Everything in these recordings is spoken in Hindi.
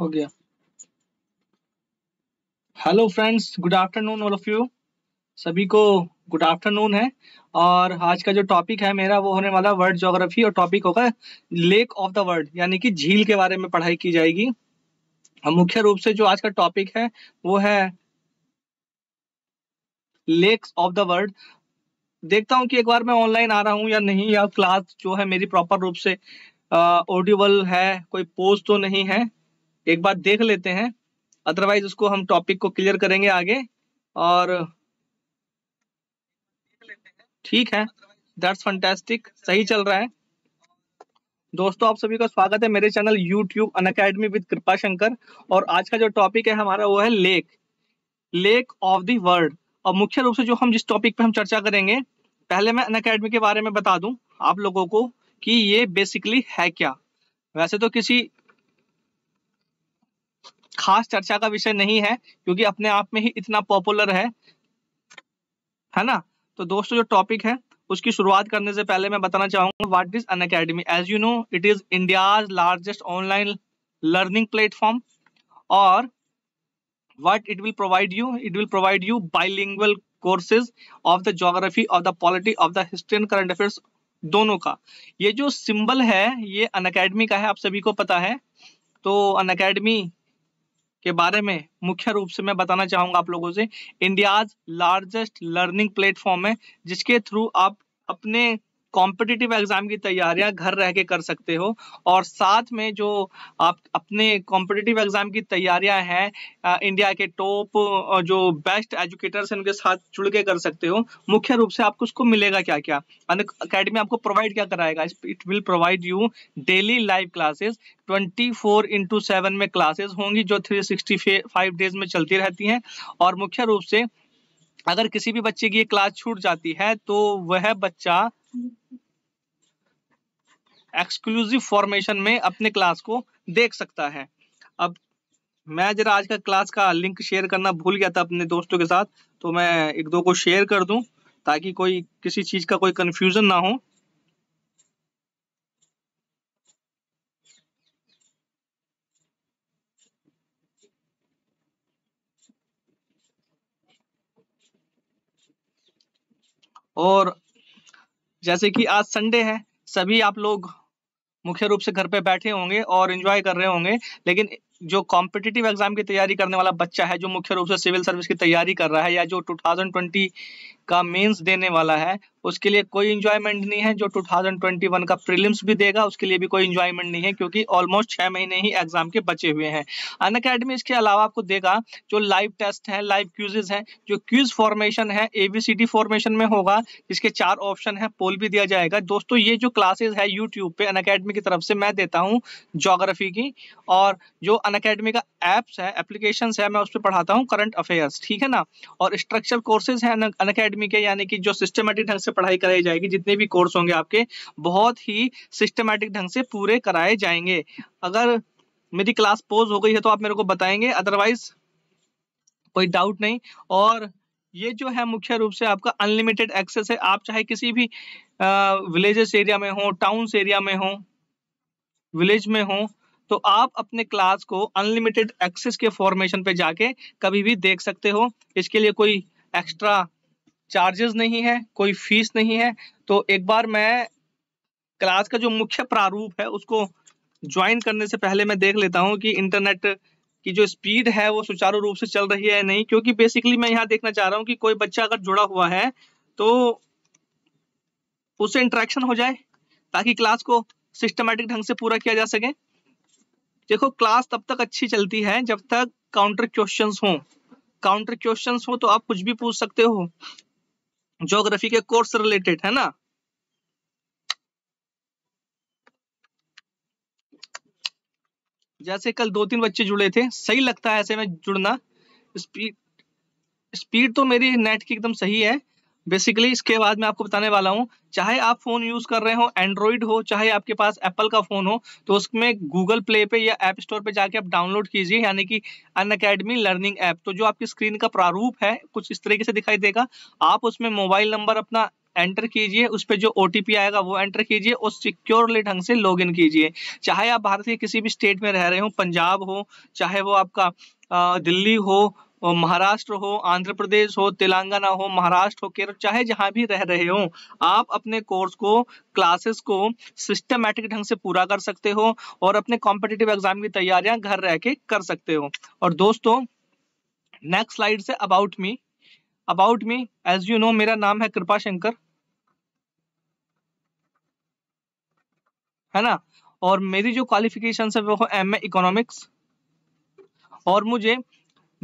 हो गया hello friends good afternoon all of you सभी को गुड आफ्टरनून है और आज का जो टॉपिक है मेरा वो होने वाला वर्ल्ड जोग्राफी और टॉपिक होगा लेक ऑफ द वर्ल्ड यानी कि झील के बारे में पढ़ाई की जाएगी और मुख्य रूप से जो आज का टॉपिक है वो है लेक्स ऑफ द वर्ल्ड देखता हूँ कि एक बार मैं ऑनलाइन आ रहा हूँ या नहीं या क्लास जो है मेरी प्रॉपर रूप से ऑडिबल है कोई पोस्ट तो नहीं है एक बार देख लेते हैं अदरवाइज उसको हम टॉपिक को क्लियर करेंगे आगे और ठीक है दैट्स फंटेस्टिक सही चल रहा है दोस्तों आप सभी का स्वागत है मेरे channel YouTube Unacademy with Kripa Shankar और आज का जो टॉपिक है हमारा वो है lake lake of the world और मुख्य रूप से जो हम जिस टॉपिक पे हम चर्चा करेंगे पहले मैं अन अकेडमी के बारे में बता दूं आप लोगों को कि ये बेसिकली है क्या वैसे तो किसी खास चर्चा का विषय नहीं है क्योंकि अपने आप में ही इतना पॉपुलर है है ना तो दोस्तों जो टॉपिक है उसकी शुरुआत करने से पहले मैं बताना चाहूंगा what is Unacademy as you know it is India largest online learning platform और what it will provide you it will provide you bilingual courses of the geography of the polity of the history and current affairs दोनों का ये जो सिंबल है ये अन अकेडमी का है आप सभी को पता है तो अन अकेडमी के बारे में मुख्य रूप से मैं बताना चाहूंगा आप लोगों से इंडियाज लार्जेस्ट लर्निंग प्लेटफॉर्म है जिसके थ्रू आप अपने कॉम्पिटिटिव एग्जाम की तैयारियां घर रह के कर सकते हो और साथ में जो आप अपने कॉम्पिटिटिव एग्जाम की तैयारियां हैं इंडिया के टॉप जो बेस्ट एजुकेटर्स हैं उनके साथ जुड़ के कर सकते हो मुख्य रूप से आपको उसको मिलेगा क्या क्या अकेडमी आपको प्रोवाइड क्या कराएगा it will provide you daily live classes 24 four into seven में क्लासेस होंगी जो 365 डेज में चलती रहती हैं और मुख्य रूप से अगर किसी भी बच्चे की ये क्लास छूट जाती है तो वह बच्चा एक्सक्लूसिव फॉर्मेशन में अपने क्लास को देख सकता है अब मैं जरा आज का क्लास का लिंक शेयर करना भूल गया था अपने दोस्तों के साथ तो मैं एक दो को शेयर कर दूं ताकि कोई किसी चीज का कोई कंफ्यूजन ना हो और जैसे कि आज संडे है सभी आप लोग मुख्य रूप से घर पे बैठे होंगे और एंजॉय कर रहे होंगे लेकिन जो कॉम्पिटिटिव एग्जाम की तैयारी करने वाला बच्चा है जो मुख्य रूप से सिविल सर्विस की तैयारी कर रहा है या जो 2020 का मेंस देने वाला है उसके लिए कोई इंजॉयमेंट नहीं है जो 2021 का प्रीलिम्स भी देगा उसके लिए भी कोई इंजॉयमेंट नहीं है क्योंकि ऑलमोस्ट छः महीने ही एग्जाम के बचे हुए हैं अन अकेडमी इसके अलावा आपको देगा जो लाइव टेस्ट है लाइव क्यूजेज हैं जो क्यूज फॉर्मेशन है एबीसीडी फॉर्मेशन में होगा जिसके चार ऑप्शन है पोल भी दिया जाएगा दोस्तों ये जो क्लासेज है यूट्यूब पे अन की तरफ से मैं देता हूँ जोग्राफी की और जो अन का एप्स है एप्लीकेशन है मैं उस पर पढ़ाता हूँ करंट अफेयर्स ठीक है ना और स्ट्रक्चर कोर्सेज है अन अकेडमी के यानी कि जो सिस्टमेटिक ढंग से पढ़ाई कराई जाएगी जितने भी कोर्स होंगे आपके बहुत ही सिस्टमेटिक ढंग से पूरे कराए जाएंगे अगर मेरी क्लास पोज हो गई है तो आप मेरे को बताएंगे अदरवाइज कोई डाउट नहीं और ये जो है मुख्य रूप से आपका अनलिमिटेड एक्सेस है आप चाहे किसी भी विलेजेस एरिया में हो टाउन एरिया में हो विलेज में हो तो आप अपने क्लास को अनलिमिटेड एक्सेस के फॉर्मेशन पे जाके कभी भी देख सकते हो इसके लिए कोई एक्स्ट्रा चार्जेस नहीं है कोई फीस नहीं है तो एक बार मैं क्लास का जो मुख्य प्रारूप है उसको ज्वाइन करने से पहले मैं देख लेता हूँ कि इंटरनेट की जो स्पीड है वो सुचारू रूप से चल रही है नहीं क्योंकि बेसिकली मैं यहाँ देखना चाह रहा हूँ कि कोई बच्चा अगर जुड़ा हुआ है तो उससे इंटरेक्शन हो जाए ताकि क्लास को सिस्टमेटिक ढंग से पूरा किया जा सके देखो क्लास तब तक अच्छी चलती है जब तक काउंटर क्वेश्चन हो काउंटर क्वेश्चन हो तो आप कुछ भी पूछ सकते हो ज्योग्राफी के कोर्स से रिलेटेड है ना जैसे कल दो तीन बच्चे जुड़े थे सही लगता है ऐसे में जुड़ना स्पीड स्पीड तो मेरी नेट की एकदम सही है बेसिकली इसके बाद मैं आपको बताने वाला हूँ चाहे आप फोन यूज कर रहे हो एंड्रॉइड हो चाहे आपके पास एप्पल का फोन हो तो उसमें गूगल प्ले पे या एप स्टोर पे जाके आप डाउनलोड कीजिए यानी कि अन अकेडमी लर्निंग ऐप तो जो आपकी स्क्रीन का प्रारूप है कुछ इस तरीके से दिखाई देगा आप उसमें मोबाइल नंबर अपना एंटर कीजिए उस पर जो ओ आएगा वो एंटर कीजिए और सिक्योरली ढंग से लॉग इन कीजिए चाहे आप भारत के किसी भी स्टेट में रह रहे हो पंजाब हो चाहे वो आपका दिल्ली हो महाराष्ट्र हो आंध्र प्रदेश हो तेलंगाना हो महाराष्ट्र हो केरल चाहे जहां भी रह रहे हो आप अपने कोर्स को क्लासेस को सिस्टमेटिक ढंग से पूरा कर सकते हो और अपने कॉम्पिटेटिव एग्जाम की तैयारियां घर रह के कर सकते हो और दोस्तों नेक्स्ट स्लाइड से about me about me as you know मेरा नाम है कृपा शंकर है ना और मेरी जो क्वालिफिकेशन है वो है एम ए इकोनॉमिक्स और मुझे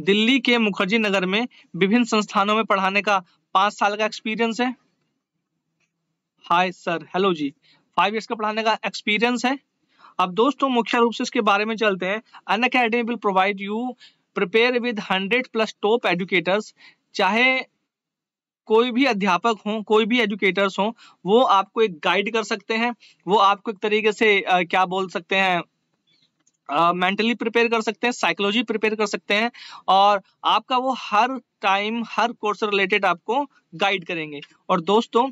दिल्ली के मुखर्जी नगर में विभिन्न संस्थानों में पढ़ाने का पांच साल का एक्सपीरियंस है हाय सर हेलो जी फाइव ईयर्स का पढ़ाने का एक्सपीरियंस है अब दोस्तों मुख्य रूप से इसके बारे में चलते हैं Unacademy will provide you prepare with hundred plus top educators चाहे कोई भी अध्यापक हो कोई भी एजुकेटर्स हो वो आपको एक गाइड कर सकते हैं वो आपको एक तरीके से आ, क्या बोल सकते हैं मेंटली uh, प्रिपेयर कर सकते हैं साइकोलॉजी प्रिपेयर कर सकते हैं और आपका वो हर टाइम हर कोर्स रिलेटेड आपको गाइड करेंगे और दोस्तों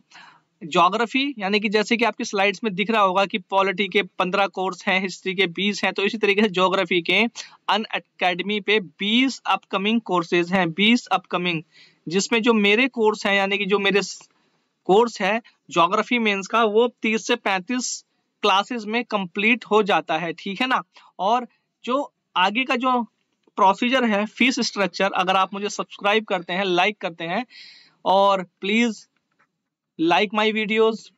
जोग्राफी यानी कि जैसे कि आपकी स्लाइड्स में दिख रहा होगा कि पॉलिटी के पंद्रह कोर्स हैं हिस्ट्री के बीस हैं तो इसी तरीके से ज्योग्राफी के अन अकेडमी पे बीस अपकमिंग कोर्सेज हैं बीस अपकमिंग जिसमें जो मेरे कोर्स हैं यानी कि जो मेरे कोर्स है ज्योग्राफी मेंस का वो तीस से पैंतीस क्लासेस में कंप्लीट हो जाता है ठीक है ना और जो आगे का जो प्रोसीजर है फीस स्ट्रक्चर अगर आप मुझे सब्सक्राइब करते हैं लाइक करते हैं और please like my videos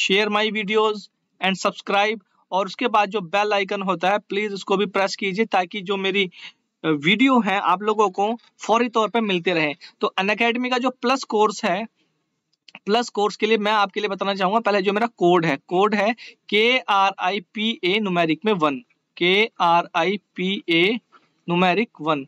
share my videos and subscribe और उसके बाद जो बेल आइकन होता है प्लीज उसको भी प्रेस कीजिए ताकि जो मेरी वीडियो है आप लोगों को फौरी तौर पर मिलते रहे तो अन का जो प्लस कोर्स है प्लस कोर्स के लिए मैं आपके लिए बताना चाहूंगा पहले जो मेरा कोड है कोड है K R I P A numeric में one K R I P A numeric one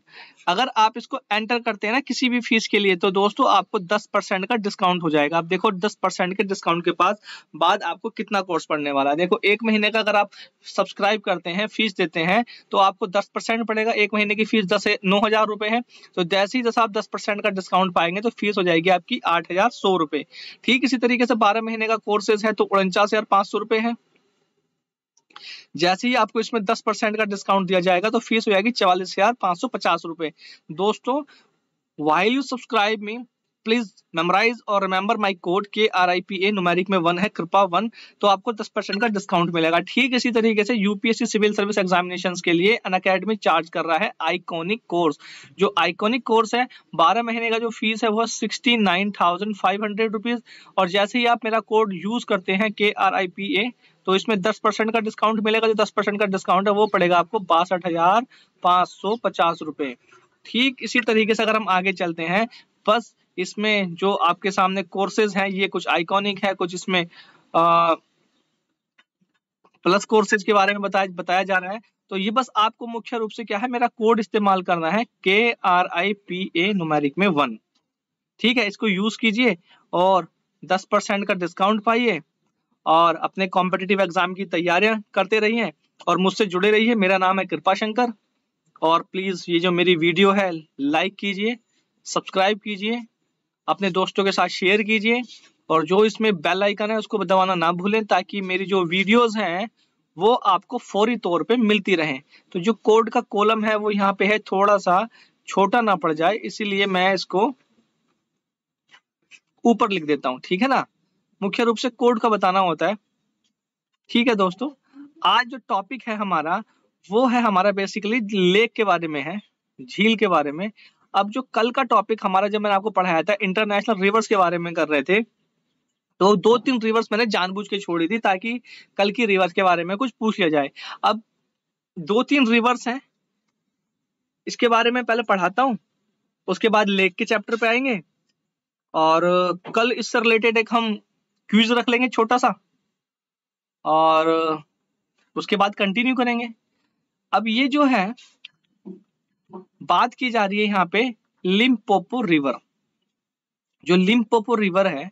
अगर आप इसको एंटर करते हैं ना किसी भी फीस के लिए तो दोस्तों आपको 10 परसेंट का डिस्काउंट हो जाएगा आप देखो 10 परसेंट के डिस्काउंट के पास बाद आपको कितना कोर्स पढ़ने वाला है देखो एक महीने का अगर आप सब्सक्राइब करते हैं फीस देते हैं तो आपको 10 परसेंट पड़ेगा एक महीने की फीस दस नौ हजार रुपए है तो जैसे ही जैसा आप दस परसेंट का डिस्काउंट पाएंगे तो फीस हो जाएगी आपकी आठ हजार सौ रुपए ठीक इसी तरीके से बारह महीने का कोर्सेज है तो उनचास हजार पांच सौ रुपए है जैसे ही आपको इसमें दस परसेंट का डिस्काउंट दिया जाएगा तो फीस हो जाएगी चवालीस हजार पांच सौ पचास रुपए दोस्तों why you subscribe me please memorise और remember my code K R I P A numeric में वन है कृपा वन तो आपको दस परसेंट का डिस्काउंट मिलेगा ठीक इसी तरीके से यूपीएससी सिविल सर्विस एग्जामिनेशन के लिए अन अकेडमी चार्ज कर रहा है आइकॉनिक कोर्स जो आइकॉनिक कोर्स है बारह महीने का जो फीस है वो sixty nine thousand five hundred rupees और जैसे ही आप मेरा कोड यूज करते हैं के आर आई पी ए तो इसमें दस परसेंट का डिस्काउंट मिलेगा जो दस परसेंट का डिस्काउंट है वो पड़ेगा आपको बासठ हजार पाँच सौ पचास रुपए ठीक इसी तरीके से अगर हम आगे चलते हैं बस इसमें जो आपके सामने कोर्सेज हैं ये कुछ आइकॉनिक है कुछ इसमें आ, प्लस कोर्सेज के बारे में बताया बताया जा रहा है तो ये बस आपको मुख्य रूप से क्या है मेरा कोड इस्तेमाल करना है K R I P A numeric में वन ठीक है इसको यूज कीजिए और दस परसेंट का डिस्काउंट पाइए और अपने कॉम्पिटेटिव एग्जाम की तैयारियां करते रहिए और मुझसे जुड़े रहिए मेरा नाम है कृपा शंकर और प्लीज ये जो मेरी वीडियो है लाइक कीजिए सब्सक्राइब कीजिए अपने दोस्तों के साथ शेयर कीजिए और जो इसमें बेल आइकन है उसको दबाना ना भूलें ताकि मेरी जो वीडियोस हैं वो आपको फौरी तौर पे मिलती रहें तो जो कोड का कॉलम है वो यहाँ पे है थोड़ा सा छोटा ना पड़ जाए इसीलिए मैं इसको ऊपर लिख देता हूँ ठीक है ना मुख्य रूप से कोड का बताना होता है ठीक है दोस्तों आज जो टॉपिक है हमारा वो है हमारा बेसिकली लेक के बारे में है झील के बारे में अब जो कल का टॉपिक हमारा जब मैंने आपको पढ़ाया था इंटरनेशनल रिवर्स के बारे में कर रहे थे तो दो तीन रिवर्स मैंने जानबूझ के छोड़ी थी ताकि कल की रिवर्स के बारे में कुछ पूछ लिया जाए अब दो तीन रिवर्स हैं इसके बारे में पहले पढ़ाता हूँ उसके बाद लेक के चैप्टर पे आएंगे और कल इससे रिलेटेड एक हम क्विज रख लेंगे छोटा सा और उसके बाद कंटिन्यू करेंगे अब ये जो है बात की जा रही है यहाँ पे लिम्पोपो रिवर जो लिम्पोपो रिवर है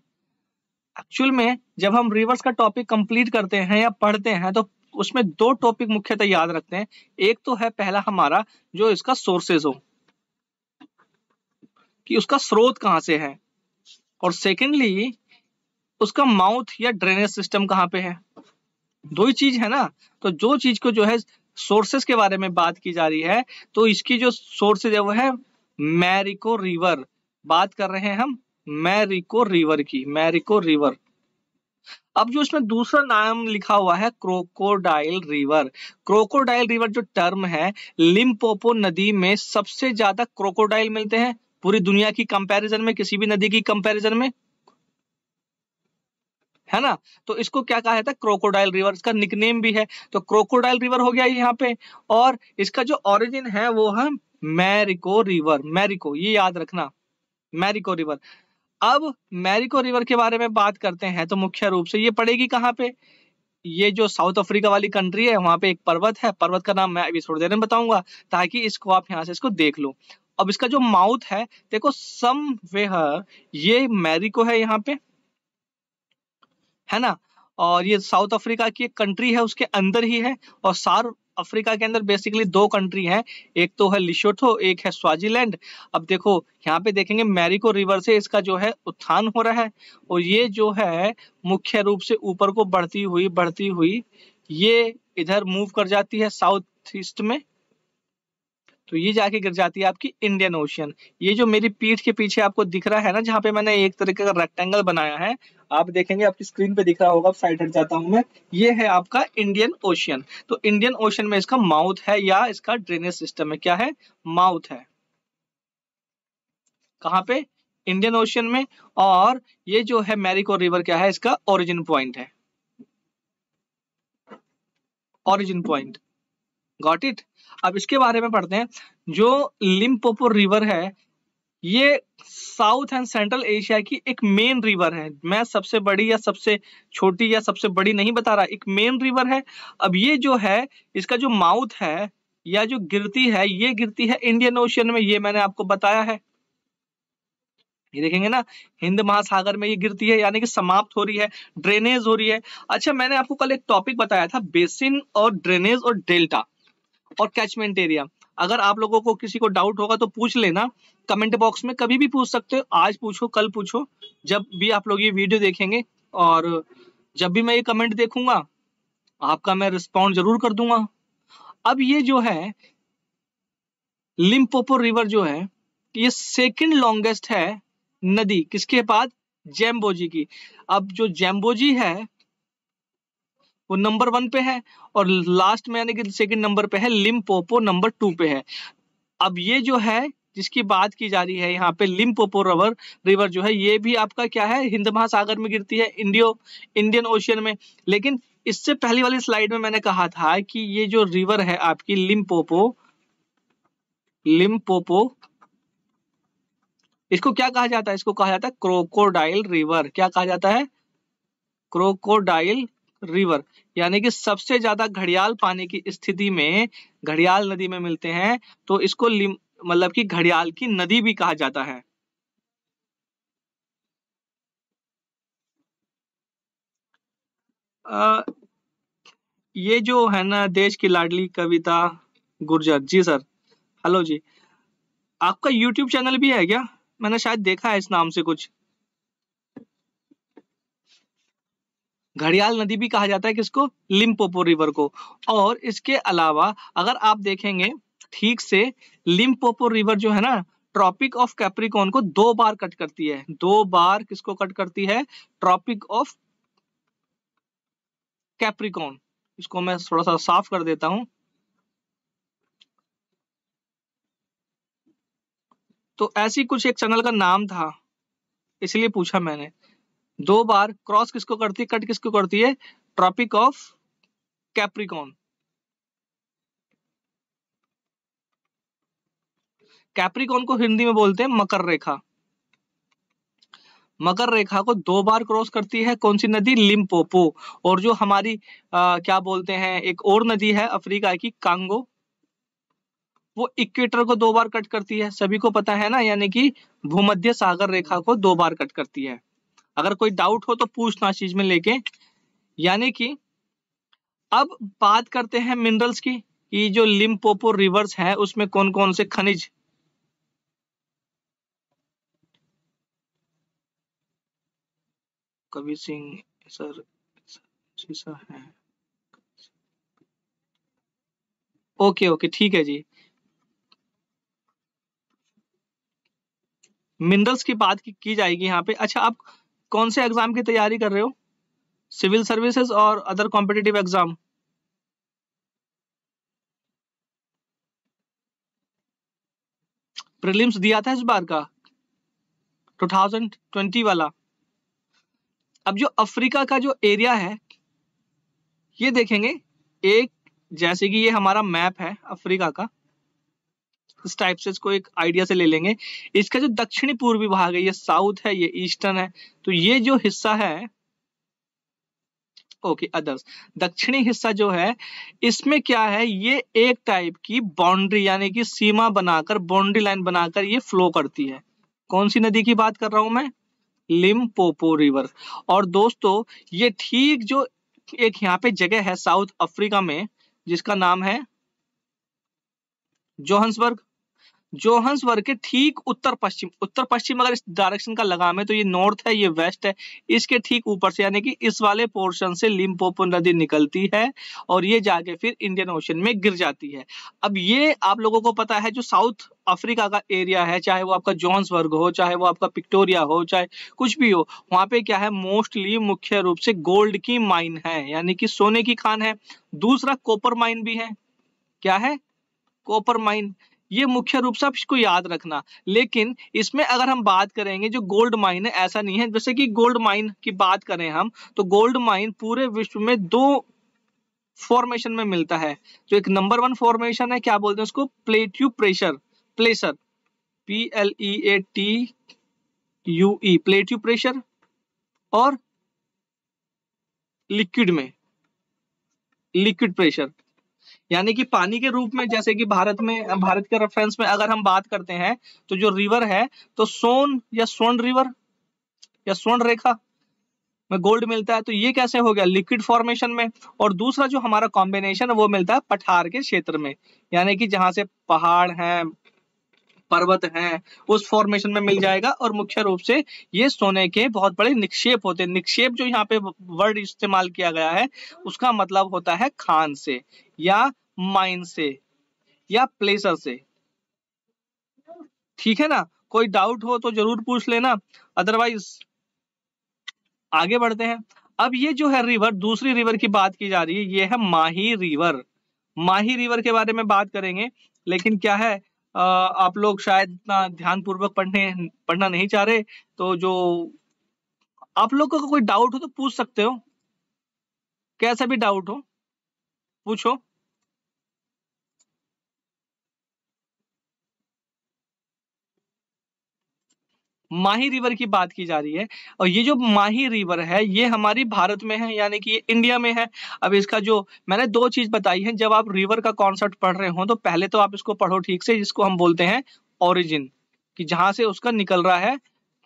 एक्चुअल में जब हम रिवर्स का टॉपिक कंप्लीट करते हैं या पढ़ते हैं तो उसमें दो टॉपिक मुख्यतः याद रखते हैं एक तो है पहला हमारा जो इसका सोर्सेज हो कि उसका स्रोत कहाँ से है और सेकेंडली उसका माउथ या ड्रेनेज सिस्टम कहाँ पे है दो ही चीज है ना तो जो चीज को जो है सोर्सेस के बारे में बात की जा रही है तो इसकी जो सोर्सेज है वो है मैरिको रिवर बात कर रहे हैं हम मैरिको रिवर की मैरिको रिवर अब जो इसमें दूसरा नाम लिखा हुआ है क्रोकोडाइल रिवर क्रोकोडाइल रिवर जो टर्म है लिम्पोपो नदी में सबसे ज्यादा क्रोकोडाइल मिलते हैं पूरी दुनिया की कंपैरिजन में किसी भी नदी की कंपैरिजन में है ना तो इसको क्या कहा जाता है क्रोकोडाइल रिवर इसका निकनेम भी है तो क्रोकोडाइल रिवर हो गया यहाँ पे और इसका जो ऑरिजिन है वो है मैरिको रिवर मैरिको ये याद रखना मैरिको रिवर अब मैरिको रिवर के बारे में बात करते हैं तो मुख्य रूप से ये पड़ेगी कहाँ पे ये जो साउथ अफ्रीका वाली कंट्री है वहां पे एक पर्वत है पर्वत का नाम मैं अभी थोड़ी देर में बताऊंगा ताकि इसको आप यहाँ से इसको देख लो अब इसका जो माउथ है देखो सम ये मैरिको है यहाँ पे है ना और ये साउथ अफ्रीका की एक कंट्री है उसके अंदर ही है और सार अफ्रीका के अंदर बेसिकली दो कंट्री हैं एक तो है लिशोथो एक है स्वाजीलैंड अब देखो यहाँ पे देखेंगे मैरिको रिवर से इसका जो है उत्थान हो रहा है और ये जो है मुख्य रूप से ऊपर को बढ़ती हुई बढ़ती हुई ये इधर मूव कर जाती है साउथ ईस्ट में तो ये जाके गिर जाती है आपकी इंडियन ओशियन ये जो मेरी पीठ के पीछे आपको दिख रहा है ना जहाँ पे मैंने एक तरीके का रेक्टेंगल बनाया है आप देखेंगे आपकी स्क्रीन पे दिख रहा होगा साइड हट जाता हूँ मैं ये है आपका इंडियन ओशियन तो इंडियन ओशियन में इसका माउथ है या इसका ड्रेनेज सिस्टम है क्या है माउथ है कहा पे इंडियन ओशियन में और ये जो है मैरिको रिवर क्या है इसका ओरिजिन पॉइंट है ओरिजिन पॉइंट गॉट इट अब इसके बारे में पढ़ते हैं जो लिम्पोपो रिवर है ये साउथ एंड सेंट्रल एशिया की एक मेन रिवर है मैं सबसे बड़ी या सबसे छोटी या सबसे बड़ी नहीं बता रहा एक मेन रिवर है अब ये जो है इसका जो माउथ है या जो गिरती है ये गिरती है इंडियन ओशियन में ये मैंने आपको बताया है ये देखेंगे ना हिंद महासागर में ये गिरती है यानी कि समाप्त हो रही है ड्रेनेज हो रही है अच्छा मैंने आपको कल एक टॉपिक बताया था बेसिन और ड्रेनेज और डेल्टा और कैचमेंट एरिया अगर आप लोगों को किसी को डाउट होगा तो पूछ लेना कमेंट बॉक्स में कभी भी पूछ सकते हो आज पूछो कल पूछो जब भी आप लोग ये वीडियो देखेंगे और जब भी मैं ये कमेंट देखूंगा आपका मैं रिस्पॉन्ड जरूर कर दूंगा अब ये जो है लिम्पोपो रिवर जो है ये सेकेंड लॉन्गेस्ट है नदी किसके बाद जैम्बोजी की अब जो जैम्बोजी है वो नंबर वन पे है और लास्ट में यानी कि सेकंड नंबर पे है लिम्पोपो नंबर टू पे है अब ये जो है जिसकी बात की जा रही है यहाँ पे लिम्पोपो रवर रिवर जो है ये भी आपका क्या है हिंद महासागर में गिरती है इंडियो इंडियन ओशियन में लेकिन इससे पहली वाली स्लाइड में मैंने कहा था कि ये जो रिवर है आपकी लिम्पोपो लिम्पोपो इसको क्या कहा जाता है इसको कहा जाता है क्रोकोडाइल रिवर क्या कहा जाता है क्रोकोडाइल रिवर यानी कि सबसे ज्यादा घड़ियाल पानी की स्थिति में घड़ियाल नदी में मिलते हैं तो इसको मतलब कि घड़ियाल की नदी भी कहा जाता है आ, ये जो है ना देश की लाडली कविता गुर्जर जी सर हेलो जी आपका यूट्यूब चैनल भी है क्या मैंने शायद देखा है इस नाम से कुछ घड़ियाल नदी भी कहा जाता है किसको लिम्पोपो रिवर को और इसके अलावा अगर आप देखेंगे ठीक से लिम्पोपो रिवर जो है ना ट्रॉपिक ऑफ कैप्रिकॉन को दो बार कट करती है दो बार किसको कट करती है ट्रॉपिक ऑफ कैप्रिकॉन इसको मैं थोड़ा सा साफ कर देता हूं तो ऐसी कुछ एक चैनल का नाम था इसलिए पूछा मैंने दो बार क्रॉस किसको करती है कट किसको करती है ट्रॉपिक ऑफ कैप्रिकॉन कैप्रिकॉन को हिंदी में बोलते हैं मकर रेखा मकर रेखा को दो बार क्रॉस करती है कौन सी नदी लिम्पोपो और जो हमारी आ, क्या बोलते हैं एक और नदी है अफ्रीका की कांगो वो इक्वेटर को दो बार कट करती है सभी को पता है ना यानी कि भूमध्य सागर रेखा को दो बार कट करती है अगर कोई डाउट हो तो पूछना चीज में लेके यानी कि अब बात करते हैं मिनरल्स की कि जो लिम्पोपो रिवर्स है उसमें कौन कौन से खनिज कवि सिंह सर शीशा है ओके ओके ठीक है जी मिनरल्स की बात की, की जाएगी यहाँ पे अच्छा आप कौन से एग्जाम की तैयारी कर रहे हो सिविल सर्विसेज और अदर कॉम्पिटेटिव एग्जाम प्रीलिम्स दिया था इस बार का 2020 वाला अब जो अफ्रीका का जो एरिया है ये देखेंगे एक जैसे कि ये हमारा मैप है अफ्रीका का इस टाइप से इसको एक आइडिया से ले लेंगे इसका जो दक्षिणी पूर्वी भाग है ये साउथ है ये ईस्टर्न है तो ये जो हिस्सा है ओके okay, अदर्स दक्षिणी हिस्सा जो है इसमें क्या है ये एक टाइप की बाउंड्री यानी कि सीमा बनाकर बाउंड्री लाइन बनाकर ये फ्लो करती है कौन सी नदी की बात कर रहा हूं मैं लिमपोपो रिवर और दोस्तों ये ठीक जो एक यहाँ पे जगह है साउथ अफ्रीका में जिसका नाम है जोहन्सबर्ग वर्ग के ठीक उत्तर पश्चिम उत्तर पश्चिम अगर इस डायरेक्शन का लगाम है तो ये नॉर्थ है ये वेस्ट है इसके ठीक ऊपर से यानी कि इस वाले पोर्शन से लिम्पोपो नदी निकलती है और ये जाके फिर इंडियन ओशन में गिर जाती है अब ये आप लोगों को पता है जो साउथ अफ्रीका का एरिया है चाहे वो आपका वर्ग हो चाहे वो आपका पिक्टोरिया हो चाहे कुछ भी हो वहाँ पे क्या है मोस्टली मुख्य रूप से गोल्ड की माइन है यानी कि सोने की खान है दूसरा कॉपर माइन भी है क्या है कॉपर माइन ये मुख्य रूप से आप इसको याद रखना लेकिन इसमें अगर हम बात करेंगे जो गोल्ड माइन है ऐसा नहीं है जैसे कि गोल्ड माइन की बात करें हम तो गोल्ड माइन पूरे विश्व में दो फॉर्मेशन में मिलता है जो एक नंबर वन फॉर्मेशन है क्या बोलते हैं उसको plateau pressure placer P L E A T U E plateau pressure और लिक्विड में लिक्विड प्रेशर यानी कि पानी के रूप में जैसे कि भारत में भारत के रेफरेंस में अगर हम बात करते हैं तो जो रिवर है तो सोन या सोन रिवर या सोन रेखा में गोल्ड मिलता है तो ये कैसे हो गया लिक्विड फॉर्मेशन में और दूसरा जो हमारा कॉम्बिनेशन है वो मिलता है पठार के क्षेत्र में यानी कि जहां से पहाड़ है पर्वत हैं उस फॉर्मेशन में मिल जाएगा और मुख्य रूप से ये सोने के बहुत बड़े निक्षेप होते हैं निक्षेप जो यहाँ पे वर्ड इस्तेमाल किया गया है उसका मतलब होता है खान से या माइंड से या प्लेसर से ठीक है ना कोई डाउट हो तो जरूर पूछ लेना अदरवाइज आगे बढ़ते हैं अब ये जो है रिवर दूसरी रिवर की बात की जा रही है ये है माही रिवर माही रिवर के बारे में बात करेंगे लेकिन क्या है आ, आप लोग शायद इतना ध्यान पूर्वक पढ़ने पढ़ना नहीं चाह रहे तो जो आप लोग को कोई डाउट हो तो पूछ सकते हो कैसा भी डाउट हो पूछो माही रिवर की बात की जा रही है और ये जो माही रिवर है ये हमारी भारत में है यानी कि ये इंडिया में है अब इसका जो मैंने दो चीज बताई है जब आप रिवर का कॉन्सेप्ट पढ़ रहे हो तो पहले तो आप इसको पढ़ो ठीक से जिसको हम बोलते हैं ओरिजिन कि जहां से उसका निकल रहा है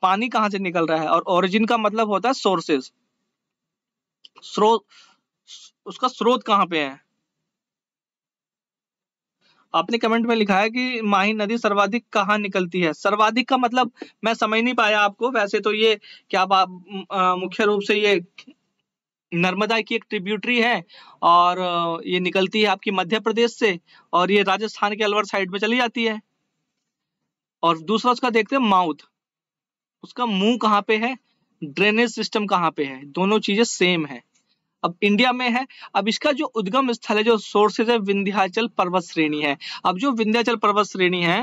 पानी कहां से निकल रहा है और ओरिजिन का मतलब होता है सोर्सेस स्रोत उसका स्रोत कहां पे है आपने कमेंट में लिखा है कि माही नदी सर्वाधिक कहाँ निकलती है सर्वाधिक का मतलब मैं समझ नहीं पाया आपको वैसे तो ये क्या आप मुख्य रूप से ये नर्मदा की एक ट्रिब्यूटरी है और ये निकलती है आपकी मध्य प्रदेश से और ये राजस्थान के अलवर साइड में चली जाती है और दूसरा उसका देखते हैं माउथ उसका मुंह कहाँ पे है ड्रेनेज सिस्टम कहाँ पे है दोनों चीजें सेम है अब इंडिया में है अब इसका जो उद्गम स्थल है जो सोर्सेज है विंध्याचल पर्वत श्रेणी है अब जो विंध्याचल पर्वत श्रेणी है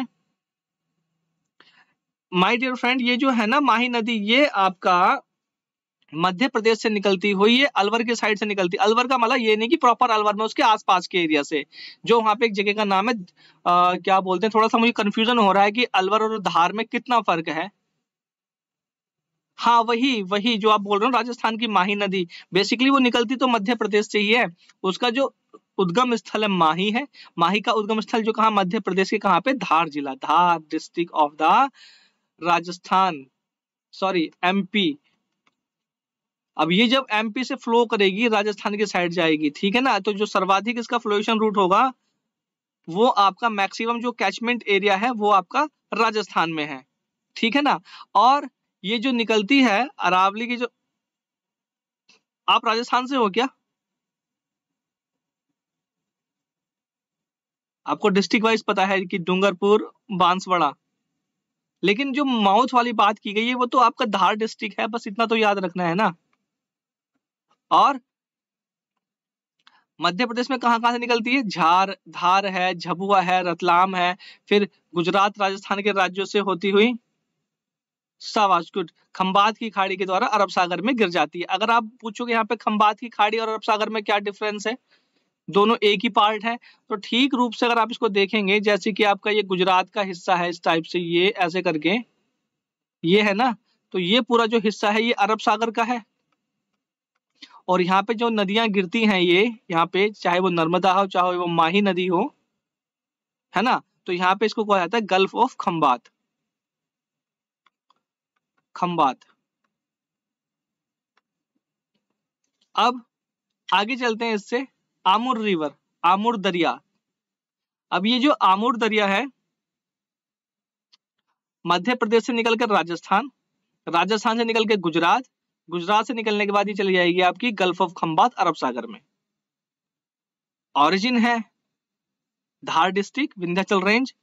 माय डियर फ्रेंड ये जो है ना माही नदी ये आपका मध्य प्रदेश से निकलती हुई है अलवर के साइड से निकलती अलवर का मतलब ये नहीं कि प्रॉपर अलवर में उसके आसपास के एरिया से जो वहां पे एक जगह का नाम है आ, क्या बोलते हैं थोड़ा सा मुझे कंफ्यूजन हो रहा है कि अलवर और धार में कितना फर्क है हाँ वही वही जो आप बोल रहे हो राजस्थान की माही नदी बेसिकली वो निकलती तो मध्य प्रदेश से ही है उसका जो उद्गम स्थल है माही है माही का उद्गम स्थल जो कहा मध्य प्रदेश के कहा पे धार जिला Dhar district of the Rajasthan sorry MP अब ये जब एमपी से फ्लो करेगी राजस्थान की साइड जाएगी ठीक है ना तो जो सर्वाधिक इसका फ्लोएशन रूट होगा वो आपका मैक्सिमम जो कैचमेंट एरिया है वो आपका राजस्थान में है ठीक है ना और ये जो निकलती है अरावली की जो आप राजस्थान से हो क्या आपको डिस्ट्रिक्ट वाइज पता है कि डूंगरपुर बांसवाड़ा लेकिन जो माउथ वाली बात की गई है वो तो आपका धार डिस्ट्रिक्ट है बस इतना तो याद रखना है ना और मध्य प्रदेश में कहां कहां से निकलती है झार धार है झबुआ है रतलाम है फिर गुजरात राजस्थान के राज्यों से होती हुई शाबाश गुड खम्बात की खाड़ी के द्वारा अरब सागर में गिर जाती है अगर आप पूछोगे यहाँ पे खम्बात की खाड़ी और अरब सागर में क्या डिफरेंस है दोनों एक ही पार्ट है तो ठीक रूप से अगर आप इसको देखेंगे जैसे कि आपका ये गुजरात का हिस्सा है इस टाइप से ये ऐसे करके ये है ना तो ये पूरा जो हिस्सा है ये अरब सागर का है और यहाँ पे जो नदियां गिरती हैं ये यहाँ पे चाहे वो नर्मदा हो चाहे वो माही नदी हो है ना तो यहाँ पे इसको कहा जाता है गल्फ ऑफ खम्बात खम्बात अब आगे चलते हैं इससे आमुर रिवर आमुर दरिया अब ये जो आमुर दरिया है मध्य प्रदेश से निकलकर राजस्थान राजस्थान से निकल के गुजरात गुजरात से निकलने के बाद ये चली जाएगी आपकी गल्फ ऑफ खंबात अरब सागर में ऑरिजिन है धार डिस्ट्रिक्ट विंध्याचल रेंज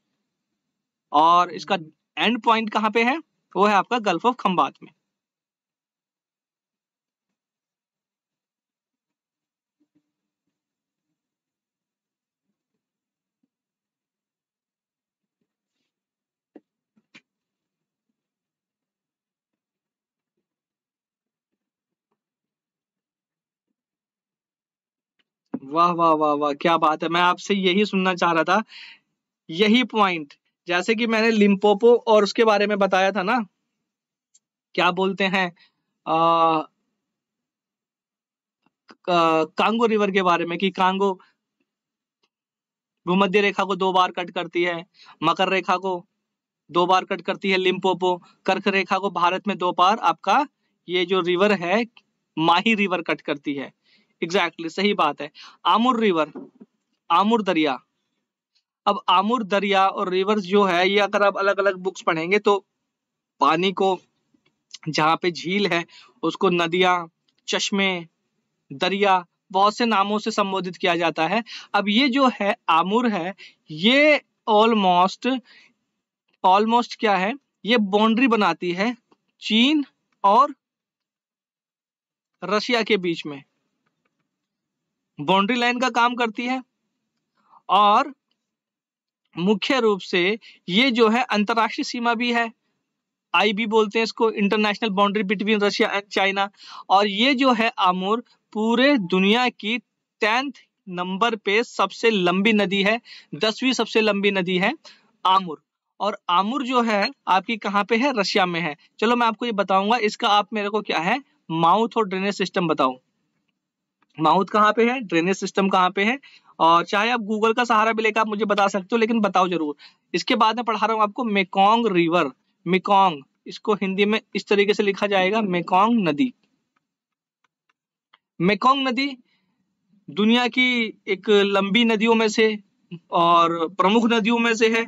और इसका एंड पॉइंट कहां पे है वो है आपका गल्फ ऑफ खम्बात में वाह वाह वाह वाह क्या बात है मैं आपसे यही सुनना चाह रहा था यही पॉइंट जैसे कि मैंने लिम्पोपो और उसके बारे में बताया था ना क्या बोलते हैं कांगो रिवर के बारे में कि कांगो भूमध्य रेखा को दो बार कट करती है मकर रेखा को दो बार कट करती है लिम्पोपो कर्क रेखा को भारत में दो बार आपका ये जो रिवर है माही रिवर कट करती है एग्जैक्टली exactly, सही बात है आमुर रिवर आमुर दरिया अब आमुर दरिया और रिवर्स जो है ये अगर आप अलग अलग बुक्स पढ़ेंगे तो पानी को जहाँ पे झील है उसको नदियां चश्मे दरिया बहुत से नामों से संबोधित किया जाता है अब ये जो है आमुर है ये ऑलमोस्ट ऑलमोस्ट क्या है ये बाउंड्री बनाती है चीन और रशिया के बीच में बाउंड्री लाइन का काम करती है और मुख्य रूप से ये जो है अंतर्राष्ट्रीय सीमा भी है आई भी बोलते हैं इसको international boundary between Russia and China और ये जो है आमूर पूरे दुनिया की टेंथ नंबर पे सबसे लंबी नदी है दसवीं सबसे लंबी नदी है आमूर और आमूर जो है आपकी कहाँ पे है रशिया में है चलो मैं आपको ये बताऊंगा इसका आप मेरे को क्या है माउथ और ड्रेनेज सिस्टम बताओ माउथ कहाँ पे है ड्रेनेज सिस्टम कहाँ पे है और चाहे आप गूगल का सहारा भी लेकर आप मुझे बता सकते हो लेकिन बताओ जरूर इसके बाद मैं पढ़ा रहा हूँ आपको मेकोंग रिवर मेकोंग इसको हिंदी में इस तरीके से लिखा जाएगा मेकोंग नदी मेकोंग नदी दुनिया की एक लंबी नदियों में से और प्रमुख नदियों में से है